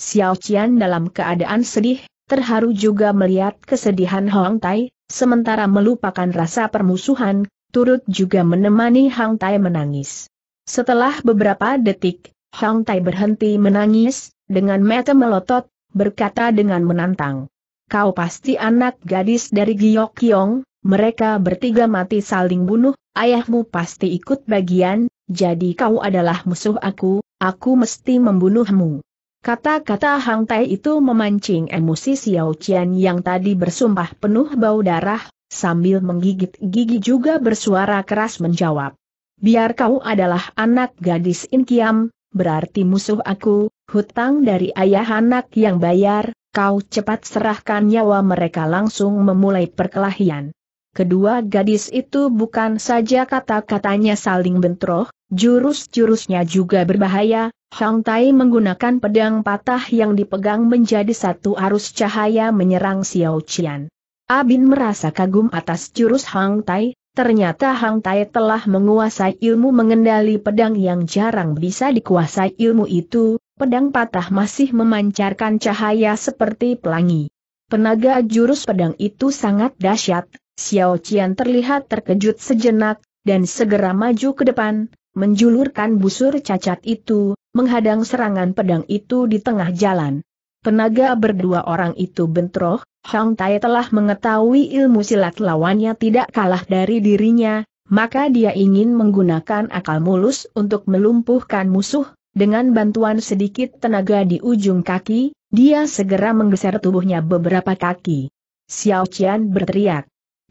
Xiao Qian dalam keadaan sedih, terharu juga melihat kesedihan Hong Tai, sementara melupakan rasa permusuhan, turut juga menemani Hong Tai menangis. Setelah beberapa detik, Hong Tai berhenti menangis, dengan mata melotot, berkata dengan menantang. Kau pasti anak gadis dari Giyok Kiong, mereka bertiga mati saling bunuh, ayahmu pasti ikut bagian, jadi kau adalah musuh aku, aku mesti membunuhmu. Kata-kata Hang Tai itu memancing emosi Xiao Qian yang tadi bersumpah penuh bau darah, sambil menggigit gigi juga bersuara keras menjawab. Biar kau adalah anak gadis Inkiam, berarti musuh aku, hutang dari ayah anak yang bayar, kau cepat serahkan nyawa mereka langsung memulai perkelahian kedua gadis itu bukan saja kata-katanya saling bentroh, jurus-jurusnya juga berbahaya, Hang Tai menggunakan pedang patah yang dipegang menjadi satu arus cahaya menyerang Xiao Qian. Abin merasa kagum atas jurus Hang Tai, ternyata Hang Tai telah menguasai ilmu mengendali pedang yang jarang bisa dikuasai ilmu itu, pedang patah masih memancarkan cahaya seperti pelangi. Penaga jurus pedang itu sangat dahsyat, Xiao Qian terlihat terkejut sejenak, dan segera maju ke depan, menjulurkan busur cacat itu, menghadang serangan pedang itu di tengah jalan. Tenaga berdua orang itu bentroh, Hang Tai telah mengetahui ilmu silat lawannya tidak kalah dari dirinya, maka dia ingin menggunakan akal mulus untuk melumpuhkan musuh, dengan bantuan sedikit tenaga di ujung kaki, dia segera menggeser tubuhnya beberapa kaki. Xiao Qian berteriak.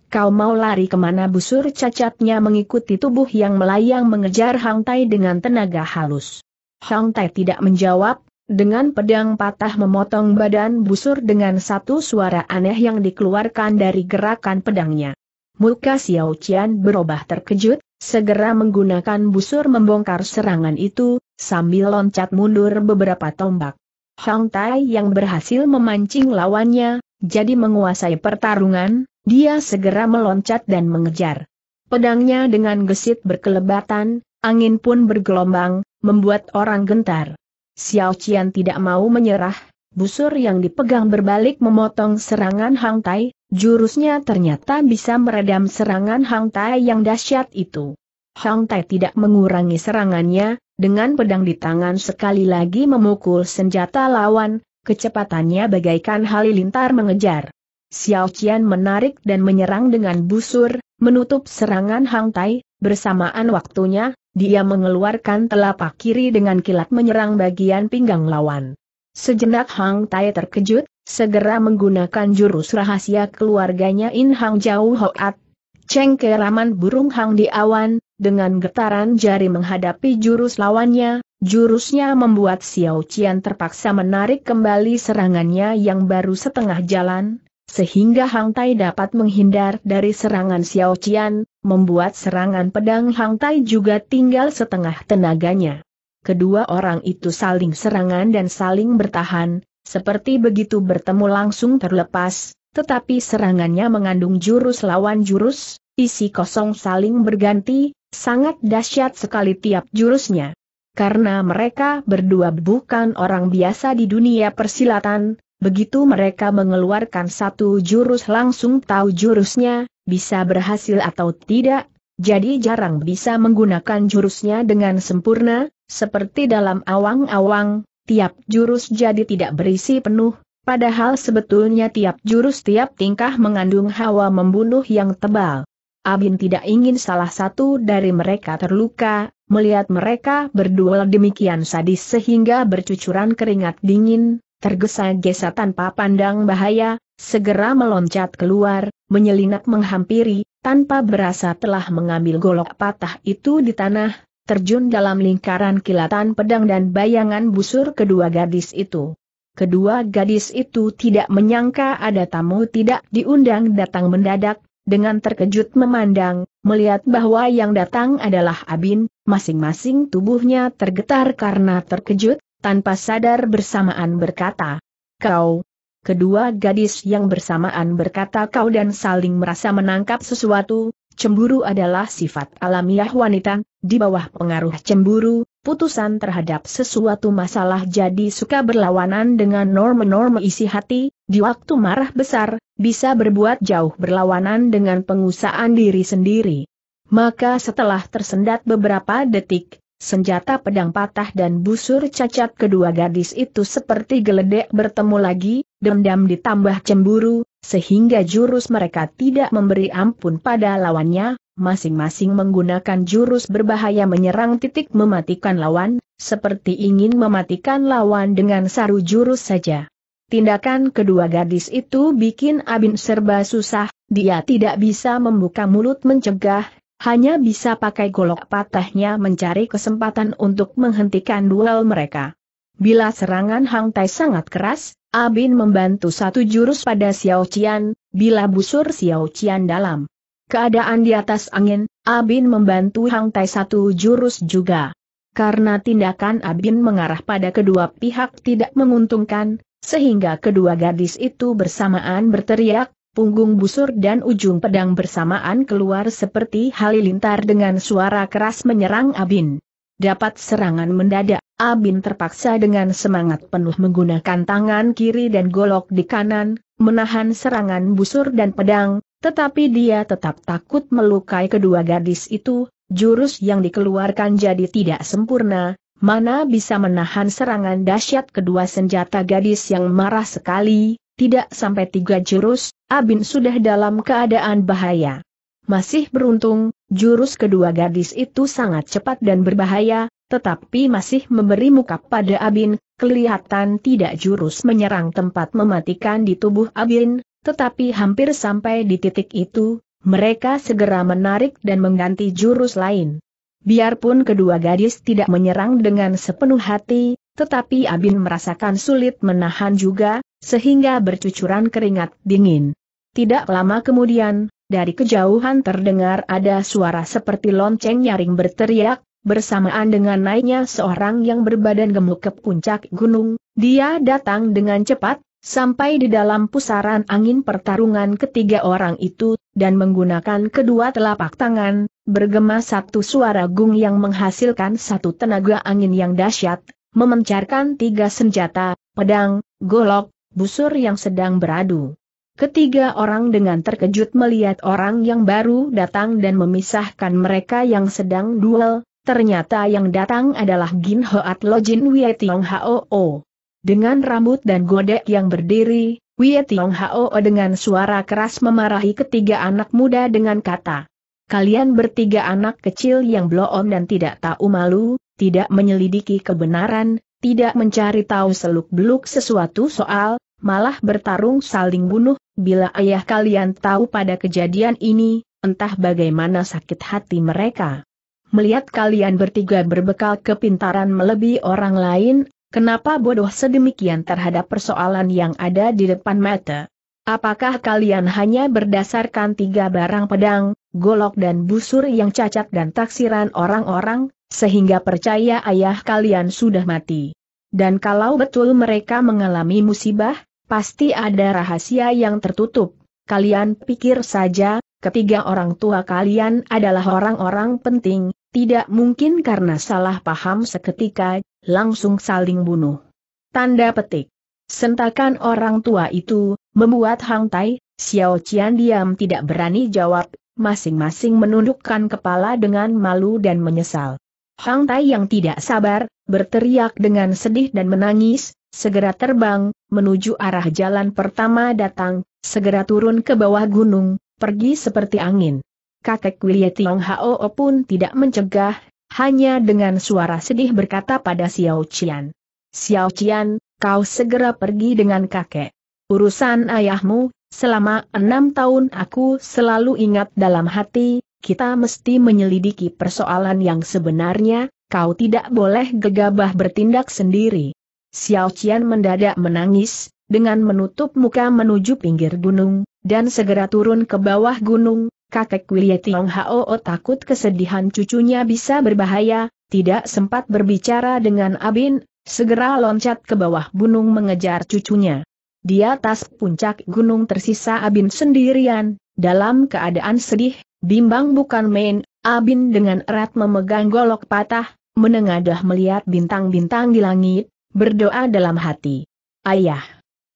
Kau mau lari kemana busur cacatnya mengikuti tubuh yang melayang mengejar Hang Tai dengan tenaga halus. Hang Tai tidak menjawab, dengan pedang patah memotong badan busur dengan satu suara aneh yang dikeluarkan dari gerakan pedangnya. Muka Xiao Qian berubah terkejut, segera menggunakan busur membongkar serangan itu, sambil loncat mundur beberapa tombak. Hang Tai yang berhasil memancing lawannya, jadi menguasai pertarungan, dia segera meloncat dan mengejar. Pedangnya dengan gesit berkelebatan, angin pun bergelombang, membuat orang gentar. Xiao Qian tidak mau menyerah, busur yang dipegang berbalik memotong serangan Hang Tai, jurusnya ternyata bisa meredam serangan Hang Tai yang dahsyat itu. Hang Tai tidak mengurangi serangannya, dengan pedang di tangan sekali lagi memukul senjata lawan, kecepatannya bagaikan halilintar mengejar. Xiao Qian menarik dan menyerang dengan busur, menutup serangan Hang Tai, bersamaan waktunya, dia mengeluarkan telapak kiri dengan kilat menyerang bagian pinggang lawan. Sejenak Hang Tai terkejut, segera menggunakan jurus rahasia keluarganya In Hang Jauh Hoat. Cengkeraman burung Hang di awan, dengan getaran jari menghadapi jurus lawannya, Jurusnya membuat Xiao Qian terpaksa menarik kembali serangannya yang baru setengah jalan, sehingga Hang Tai dapat menghindar dari serangan Xiao Qian, membuat serangan pedang Hang Tai juga tinggal setengah tenaganya. Kedua orang itu saling serangan dan saling bertahan, seperti begitu bertemu langsung terlepas, tetapi serangannya mengandung jurus lawan jurus, isi kosong saling berganti, sangat dahsyat sekali tiap jurusnya. Karena mereka berdua bukan orang biasa di dunia persilatan, Begitu mereka mengeluarkan satu jurus langsung tahu jurusnya, bisa berhasil atau tidak, jadi jarang bisa menggunakan jurusnya dengan sempurna, seperti dalam awang-awang, tiap jurus jadi tidak berisi penuh, padahal sebetulnya tiap jurus tiap tingkah mengandung hawa membunuh yang tebal. Abin tidak ingin salah satu dari mereka terluka, melihat mereka berduel demikian sadis sehingga bercucuran keringat dingin, tergesa-gesa tanpa pandang bahaya, segera meloncat keluar, menyelinap menghampiri, tanpa berasa telah mengambil golok patah itu di tanah, terjun dalam lingkaran kilatan pedang dan bayangan busur kedua gadis itu. Kedua gadis itu tidak menyangka ada tamu tidak diundang datang mendadak, dengan terkejut memandang, melihat bahwa yang datang adalah Abin, masing-masing tubuhnya tergetar karena terkejut, tanpa sadar bersamaan berkata, Kau, kedua gadis yang bersamaan berkata kau dan saling merasa menangkap sesuatu, cemburu adalah sifat alamiah wanita, di bawah pengaruh cemburu, putusan terhadap sesuatu masalah jadi suka berlawanan dengan norma-norma isi hati, di waktu marah besar, bisa berbuat jauh berlawanan dengan pengusahaan diri sendiri. Maka setelah tersendat beberapa detik, Senjata pedang patah dan busur cacat kedua gadis itu seperti geledek bertemu lagi, dendam ditambah cemburu, sehingga jurus mereka tidak memberi ampun pada lawannya, masing-masing menggunakan jurus berbahaya menyerang titik mematikan lawan, seperti ingin mematikan lawan dengan saru jurus saja. Tindakan kedua gadis itu bikin Abin serba susah, dia tidak bisa membuka mulut mencegah, hanya bisa pakai golok patahnya mencari kesempatan untuk menghentikan duel mereka. Bila serangan Hang Tai sangat keras, Abin membantu satu jurus pada Xiao Qian, bila busur Xiao Qian dalam keadaan di atas angin, Abin membantu Hang Tai satu jurus juga. Karena tindakan Abin mengarah pada kedua pihak tidak menguntungkan, sehingga kedua gadis itu bersamaan berteriak, punggung busur dan ujung pedang bersamaan keluar seperti halilintar dengan suara keras menyerang Abin. Dapat serangan mendadak, Abin terpaksa dengan semangat penuh menggunakan tangan kiri dan golok di kanan, menahan serangan busur dan pedang, tetapi dia tetap takut melukai kedua gadis itu, jurus yang dikeluarkan jadi tidak sempurna, mana bisa menahan serangan dahsyat kedua senjata gadis yang marah sekali, tidak sampai tiga jurus, Abin sudah dalam keadaan bahaya. Masih beruntung, jurus kedua gadis itu sangat cepat dan berbahaya, tetapi masih memberi muka pada Abin, kelihatan tidak jurus menyerang tempat mematikan di tubuh Abin, tetapi hampir sampai di titik itu, mereka segera menarik dan mengganti jurus lain. Biarpun kedua gadis tidak menyerang dengan sepenuh hati, tetapi Abin merasakan sulit menahan juga, sehingga bercucuran keringat dingin. Tidak lama kemudian, dari kejauhan terdengar ada suara seperti lonceng nyaring berteriak, bersamaan dengan naiknya seorang yang berbadan gemuk ke puncak gunung, dia datang dengan cepat, sampai di dalam pusaran angin pertarungan ketiga orang itu, dan menggunakan kedua telapak tangan, bergema satu suara gung yang menghasilkan satu tenaga angin yang dahsyat, memencarkan tiga senjata, pedang, golok, busur yang sedang beradu. Ketiga orang dengan terkejut melihat orang yang baru datang dan memisahkan mereka yang sedang duel, ternyata yang datang adalah Gin Hoat Lo Jin Wei Tiong Hoo. Dengan rambut dan godek yang berdiri, Wei Tiong Hoo dengan suara keras memarahi ketiga anak muda dengan kata, Kalian bertiga anak kecil yang bloon dan tidak tahu malu, tidak menyelidiki kebenaran, tidak mencari tahu seluk-beluk sesuatu soal, malah bertarung saling bunuh, bila ayah kalian tahu pada kejadian ini, entah bagaimana sakit hati mereka. Melihat kalian bertiga berbekal kepintaran melebihi orang lain, kenapa bodoh sedemikian terhadap persoalan yang ada di depan mata? Apakah kalian hanya berdasarkan tiga barang pedang, golok dan busur yang cacat dan taksiran orang-orang, sehingga percaya ayah kalian sudah mati. Dan kalau betul mereka mengalami musibah, pasti ada rahasia yang tertutup. Kalian pikir saja, ketiga orang tua kalian adalah orang-orang penting, tidak mungkin karena salah paham seketika, langsung saling bunuh. Tanda petik. Sentakan orang tua itu, membuat Hang Tai, Xiao Qian diam tidak berani jawab, masing-masing menundukkan kepala dengan malu dan menyesal. Hang Tai yang tidak sabar, berteriak dengan sedih dan menangis, segera terbang, menuju arah jalan pertama datang, segera turun ke bawah gunung, pergi seperti angin. Kakek Wilye Tiong Hao pun tidak mencegah, hanya dengan suara sedih berkata pada Xiao Qian. Xiao Qian, kau segera pergi dengan kakek. Urusan ayahmu, selama enam tahun aku selalu ingat dalam hati, kita mesti menyelidiki persoalan yang sebenarnya, kau tidak boleh gegabah bertindak sendiri. Xiao Qian mendadak menangis, dengan menutup muka menuju pinggir gunung, dan segera turun ke bawah gunung, kakek Wilye Tiong Hao takut kesedihan cucunya bisa berbahaya, tidak sempat berbicara dengan Abin, segera loncat ke bawah gunung mengejar cucunya. Di atas puncak gunung tersisa Abin sendirian, dalam keadaan sedih, Bimbang bukan main, Abin dengan erat memegang golok patah, menengadah melihat bintang-bintang di langit, berdoa dalam hati. Ayah,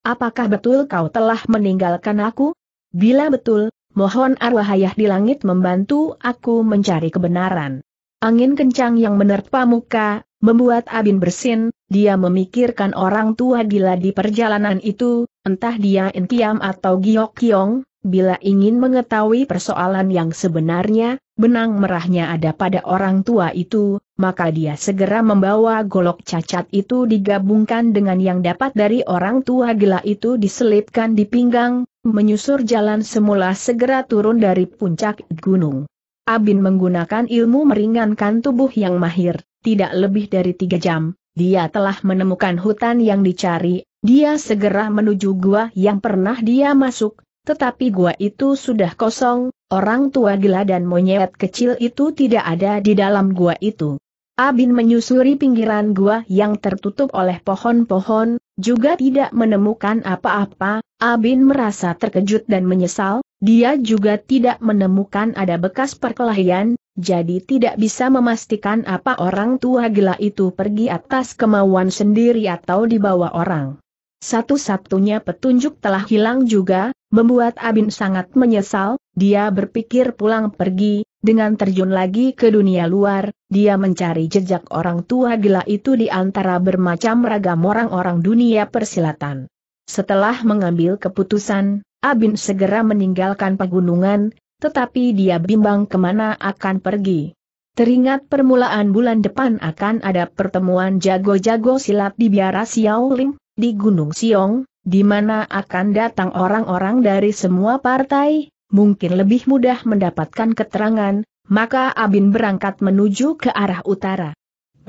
apakah betul kau telah meninggalkan aku? Bila betul, mohon arwah ayah di langit membantu aku mencari kebenaran. Angin kencang yang menerpa muka, membuat Abin bersin, dia memikirkan orang tua gila di perjalanan itu, entah dia Inkiam atau Giok Kiong, Bila ingin mengetahui persoalan yang sebenarnya, benang merahnya ada pada orang tua itu, maka dia segera membawa golok cacat itu digabungkan dengan yang dapat dari orang tua gila itu diselipkan di pinggang, menyusur jalan semula segera turun dari puncak gunung. Abin menggunakan ilmu meringankan tubuh yang mahir, tidak lebih dari tiga jam, dia telah menemukan hutan yang dicari, dia segera menuju gua yang pernah dia masuk, tetapi gua itu sudah kosong, orang tua gila dan monyet kecil itu tidak ada di dalam gua itu. Abin menyusuri pinggiran gua yang tertutup oleh pohon-pohon, juga tidak menemukan apa-apa, Abin merasa terkejut dan menyesal, dia juga tidak menemukan ada bekas perkelahian, jadi tidak bisa memastikan apa orang tua gila itu pergi atas kemauan sendiri atau dibawa orang. Satu-satunya petunjuk telah hilang juga, membuat Abin sangat menyesal, dia berpikir pulang pergi, dengan terjun lagi ke dunia luar, dia mencari jejak orang tua gila itu di antara bermacam ragam orang-orang dunia persilatan. Setelah mengambil keputusan, Abin segera meninggalkan pegunungan, tetapi dia bimbang kemana akan pergi. Teringat permulaan bulan depan akan ada pertemuan jago-jago silat di biara Xiaoling, di Gunung Siong, di mana akan datang orang-orang dari semua partai, mungkin lebih mudah mendapatkan keterangan, maka Abin berangkat menuju ke arah utara.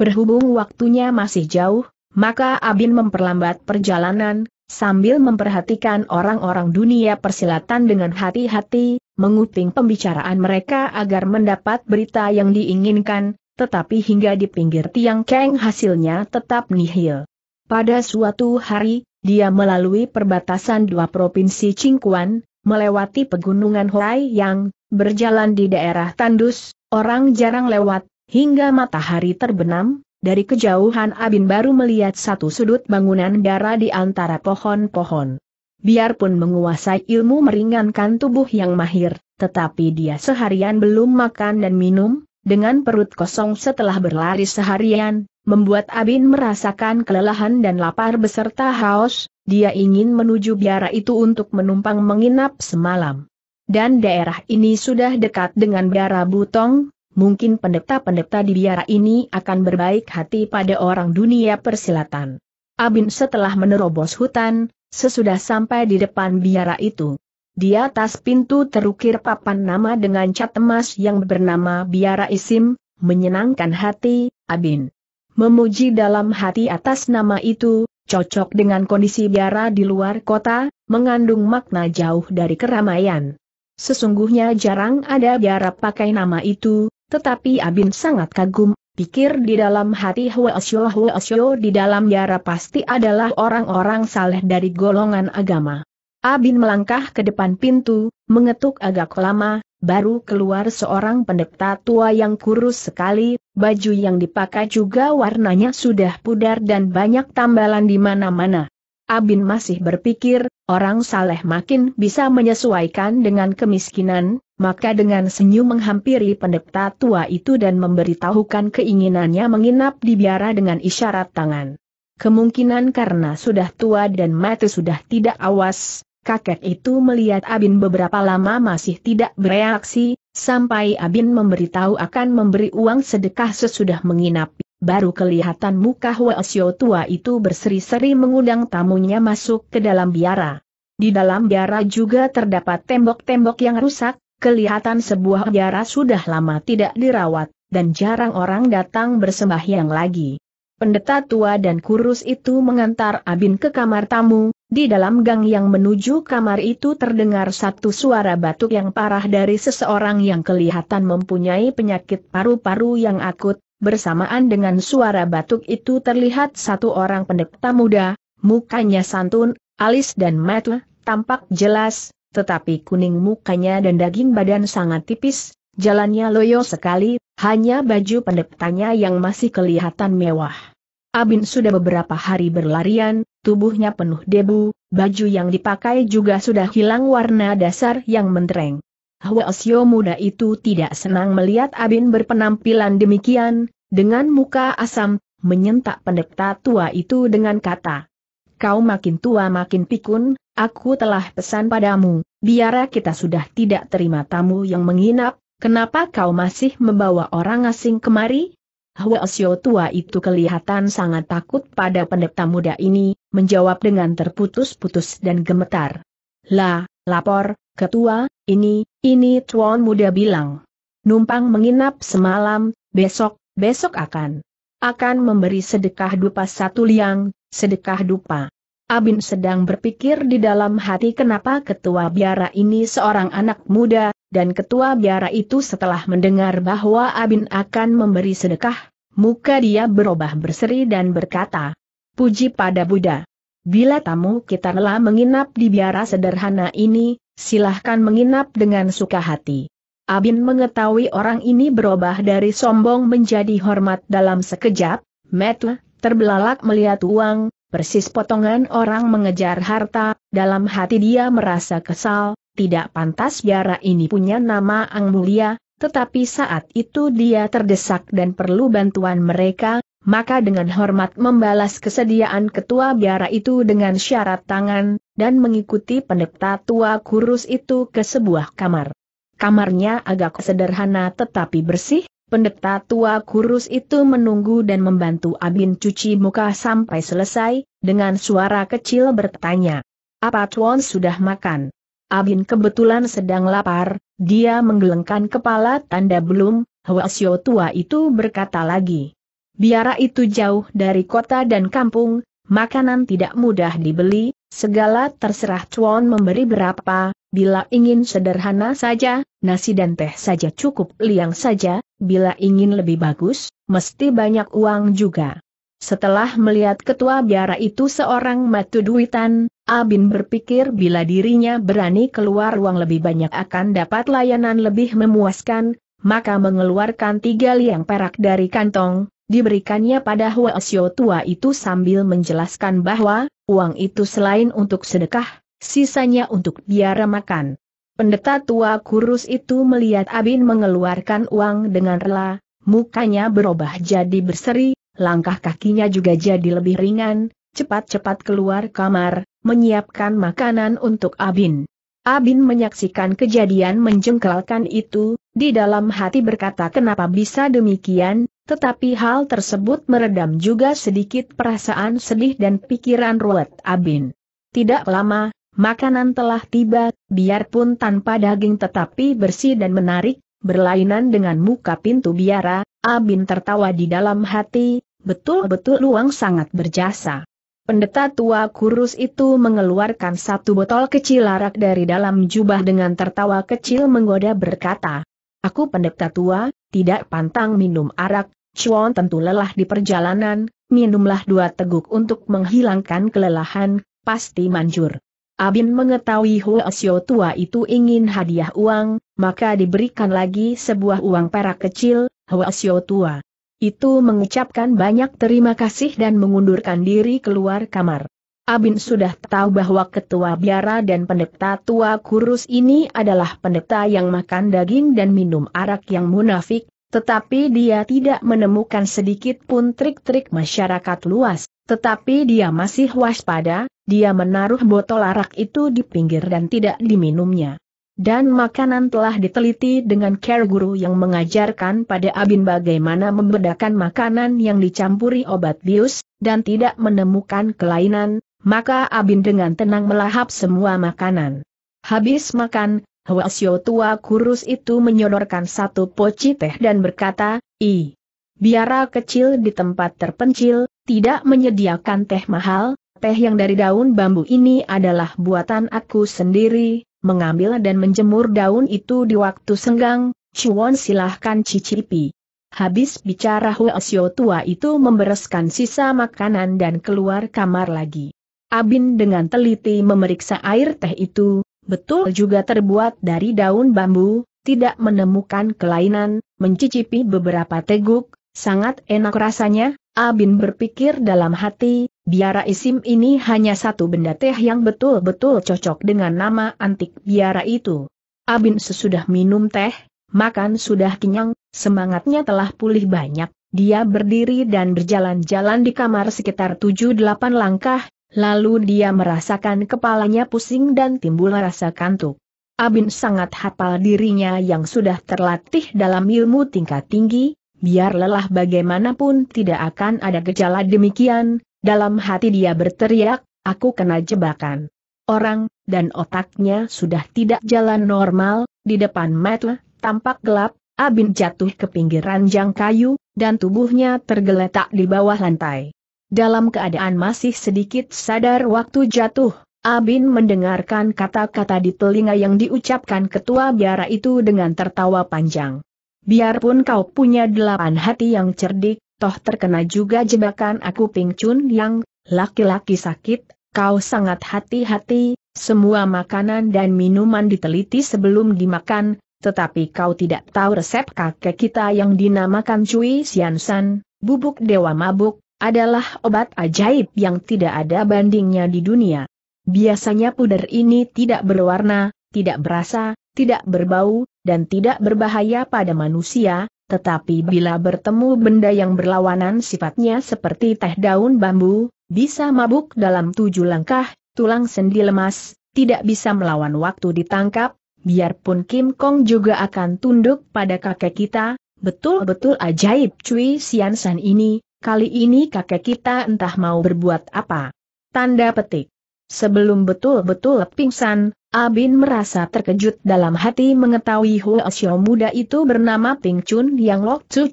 Berhubung waktunya masih jauh, maka Abin memperlambat perjalanan, sambil memperhatikan orang-orang dunia persilatan dengan hati-hati, menguping pembicaraan mereka agar mendapat berita yang diinginkan, tetapi hingga di pinggir tiang keng hasilnya tetap nihil. Pada suatu hari, dia melalui perbatasan dua provinsi Cingkuan, melewati pegunungan Huai yang berjalan di daerah tandus, orang jarang lewat, hingga matahari terbenam, dari kejauhan Abin baru melihat satu sudut bangunan darah di antara pohon-pohon. Biarpun menguasai ilmu meringankan tubuh yang mahir, tetapi dia seharian belum makan dan minum, dengan perut kosong setelah berlari seharian, membuat Abin merasakan kelelahan dan lapar beserta haus, dia ingin menuju biara itu untuk menumpang menginap semalam. Dan daerah ini sudah dekat dengan biara Butong, mungkin pendeta-pendeta di biara ini akan berbaik hati pada orang dunia persilatan. Abin setelah menerobos hutan, sesudah sampai di depan biara itu. Di atas pintu terukir papan nama dengan cat emas yang bernama Biara Isim, menyenangkan hati, Abin. Memuji dalam hati atas nama itu, cocok dengan kondisi biara di luar kota, mengandung makna jauh dari keramaian. Sesungguhnya jarang ada biara pakai nama itu, tetapi Abin sangat kagum, pikir di dalam hati hwa asyo. di dalam biara pasti adalah orang-orang saleh dari golongan agama. Abin melangkah ke depan pintu, mengetuk agak lama, baru keluar seorang pendeta tua yang kurus sekali, baju yang dipakai juga warnanya sudah pudar dan banyak tambalan di mana-mana. Abin masih berpikir, orang saleh makin bisa menyesuaikan dengan kemiskinan, maka dengan senyum menghampiri pendeta tua itu dan memberitahukan keinginannya menginap di biara dengan isyarat tangan. Kemungkinan karena sudah tua dan mati sudah tidak awas, kakek itu melihat Abin beberapa lama masih tidak bereaksi, sampai Abin memberitahu akan memberi uang sedekah sesudah menginap. Baru kelihatan muka Huasyo tua itu berseri-seri mengundang tamunya masuk ke dalam biara. Di dalam biara juga terdapat tembok-tembok yang rusak, kelihatan sebuah biara sudah lama tidak dirawat, dan jarang orang datang bersembahyang lagi. Pendeta tua dan kurus itu mengantar Abin ke kamar tamu, di dalam gang yang menuju kamar itu terdengar satu suara batuk yang parah dari seseorang yang kelihatan mempunyai penyakit paru-paru yang akut, bersamaan dengan suara batuk itu terlihat satu orang pendekta muda, mukanya santun, alis dan mata, tampak jelas, tetapi kuning mukanya dan daging badan sangat tipis, jalannya loyo sekali, hanya baju pendektanya yang masih kelihatan mewah. Abin sudah beberapa hari berlarian, tubuhnya penuh debu, baju yang dipakai juga sudah hilang warna dasar yang mentereng. Hwasyo muda itu tidak senang melihat Abin berpenampilan demikian, dengan muka asam, menyentak pendeta tua itu dengan kata. Kau makin tua makin pikun, aku telah pesan padamu, biara kita sudah tidak terima tamu yang menginap, kenapa kau masih membawa orang asing kemari? Hwasyo tua itu kelihatan sangat takut pada pendeta muda ini, menjawab dengan terputus-putus dan gemetar. La, lapor, ketua, ini, ini tuan muda bilang. Numpang menginap semalam, besok, besok akan. Akan memberi sedekah dupa satu liang, sedekah dupa. Abin sedang berpikir di dalam hati kenapa ketua biara ini seorang anak muda, dan ketua biara itu setelah mendengar bahwa Abin akan memberi sedekah, muka dia berubah berseri dan berkata, Puji pada Buddha. Bila tamu kita telah menginap di biara sederhana ini, silahkan menginap dengan suka hati. Abin mengetahui orang ini berubah dari sombong menjadi hormat dalam sekejap, Metla terbelalak melihat uang, persis potongan orang mengejar harta, dalam hati dia merasa kesal, tidak pantas biara ini punya nama Ang Mulia, tetapi saat itu dia terdesak dan perlu bantuan mereka, maka dengan hormat membalas kesediaan ketua biara itu dengan syarat tangan, dan mengikuti pendeta tua kurus itu ke sebuah kamar. Kamarnya agak sederhana tetapi bersih, pendeta tua kurus itu menunggu dan membantu Abin cuci muka sampai selesai, dengan suara kecil bertanya, apa Tuan sudah makan? Abin kebetulan sedang lapar, dia menggelengkan kepala tanda belum, Hwasyo tua itu berkata lagi. Biara itu jauh dari kota dan kampung, makanan tidak mudah dibeli, segala terserah cuan memberi berapa, bila ingin sederhana saja, nasi dan teh saja cukup liang saja, bila ingin lebih bagus, mesti banyak uang juga. Setelah melihat ketua biara itu seorang matu duitan, Abin berpikir bila dirinya berani keluar uang lebih banyak akan dapat layanan lebih memuaskan, maka mengeluarkan tiga liang perak dari kantong, diberikannya pada Huasyo tua itu sambil menjelaskan bahwa, uang itu selain untuk sedekah, sisanya untuk biara makan. Pendeta tua kurus itu melihat Abin mengeluarkan uang dengan rela, mukanya berubah jadi berseri, langkah kakinya juga jadi lebih ringan, cepat-cepat keluar kamar, menyiapkan makanan untuk Abin. Abin menyaksikan kejadian menjengkelkan itu, di dalam hati berkata kenapa bisa demikian, tetapi hal tersebut meredam juga sedikit perasaan sedih dan pikiran ruwet Abin. Tidak lama, makanan telah tiba, biarpun tanpa daging tetapi bersih dan menarik, berlainan dengan muka pintu biara, Abin tertawa di dalam hati, betul-betul luang sangat berjasa. Pendeta tua kurus itu mengeluarkan satu botol kecil arak dari dalam jubah dengan tertawa kecil menggoda berkata, Aku pendeta tua, tidak pantang minum arak, Chuan tentu lelah di perjalanan, minumlah dua teguk untuk menghilangkan kelelahan, pasti manjur. Abin mengetahui Huasyo tua itu ingin hadiah uang, maka diberikan lagi sebuah uang perak kecil, Huasyo tua. Itu mengucapkan banyak terima kasih dan mengundurkan diri keluar kamar. Abin sudah tahu bahwa ketua biara dan pendeta tua kurus ini adalah pendeta yang makan daging dan minum arak yang munafik, tetapi dia tidak menemukan sedikit pun trik-trik masyarakat luas, tetapi dia masih waspada, dia menaruh botol arak itu di pinggir dan tidak diminumnya. Dan makanan telah diteliti dengan care guru yang mengajarkan pada Abin bagaimana membedakan makanan yang dicampuri obat bius, dan tidak menemukan kelainan, maka Abin dengan tenang melahap semua makanan. Habis makan, Hwasyo tua kurus itu menyodorkan satu poci teh dan berkata, I. Biara kecil di tempat terpencil, tidak menyediakan teh mahal, teh yang dari daun bambu ini adalah buatan aku sendiri, mengambil dan menjemur daun itu di waktu senggang, Cuan silahkan cicipi. Habis bicara Hwasyo tua itu membereskan sisa makanan dan keluar kamar lagi. Abin dengan teliti memeriksa air teh itu, betul juga terbuat dari daun bambu, tidak menemukan kelainan, mencicipi beberapa teguk, sangat enak rasanya, Abin berpikir dalam hati, biara isim ini hanya satu benda teh yang betul-betul cocok dengan nama antik biara itu. Abin sesudah minum teh, makan sudah kenyang, semangatnya telah pulih banyak, dia berdiri dan berjalan-jalan di kamar sekitar 7-8 langkah, Lalu dia merasakan kepalanya pusing dan timbul rasa kantuk. Abin sangat hafal dirinya yang sudah terlatih dalam ilmu tingkat tinggi, biar lelah bagaimanapun tidak akan ada gejala demikian, dalam hati dia berteriak, aku kena jebakan. Orang, dan otaknya sudah tidak jalan normal, di depan mata, tampak gelap, Abin jatuh ke pinggir ranjang kayu, dan tubuhnya tergeletak di bawah lantai. Dalam keadaan masih sedikit sadar waktu jatuh, Abin mendengarkan kata-kata di telinga yang diucapkan ketua biara itu dengan tertawa panjang. Biarpun kau punya delapan hati yang cerdik, toh terkena juga jebakan aku Chun yang laki-laki sakit, kau sangat hati-hati, semua makanan dan minuman diteliti sebelum dimakan, tetapi kau tidak tahu resep kakek kita yang dinamakan Cui San, bubuk dewa mabuk, adalah obat ajaib yang tidak ada bandingnya di dunia. Biasanya puder ini tidak berwarna, tidak berasa, tidak berbau, dan tidak berbahaya pada manusia, tetapi bila bertemu benda yang berlawanan sifatnya seperti teh daun bambu, bisa mabuk dalam tujuh langkah, tulang sendi lemas, tidak bisa melawan waktu ditangkap, biarpun Kim Kong juga akan tunduk pada kakek kita, betul-betul ajaib Cui Sian San ini, Kali ini kakek kita entah mau berbuat apa. Tanda petik. Sebelum betul-betul pingsan, Abin merasa terkejut dalam hati mengetahui Hua Xiao muda itu bernama Ping Chun yang Lok Chu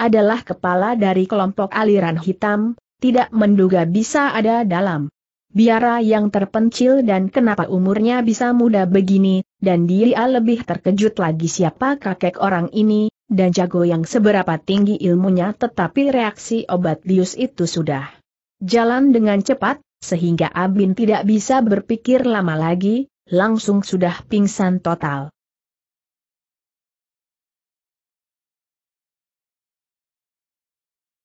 adalah kepala dari kelompok aliran hitam, tidak menduga bisa ada dalam biara yang terpencil dan kenapa umurnya bisa muda begini, dan dia lebih terkejut lagi siapa kakek orang ini, dan jago yang seberapa tinggi ilmunya tetapi reaksi obat bius itu sudah jalan dengan cepat, sehingga Abin tidak bisa berpikir lama lagi, langsung sudah pingsan total.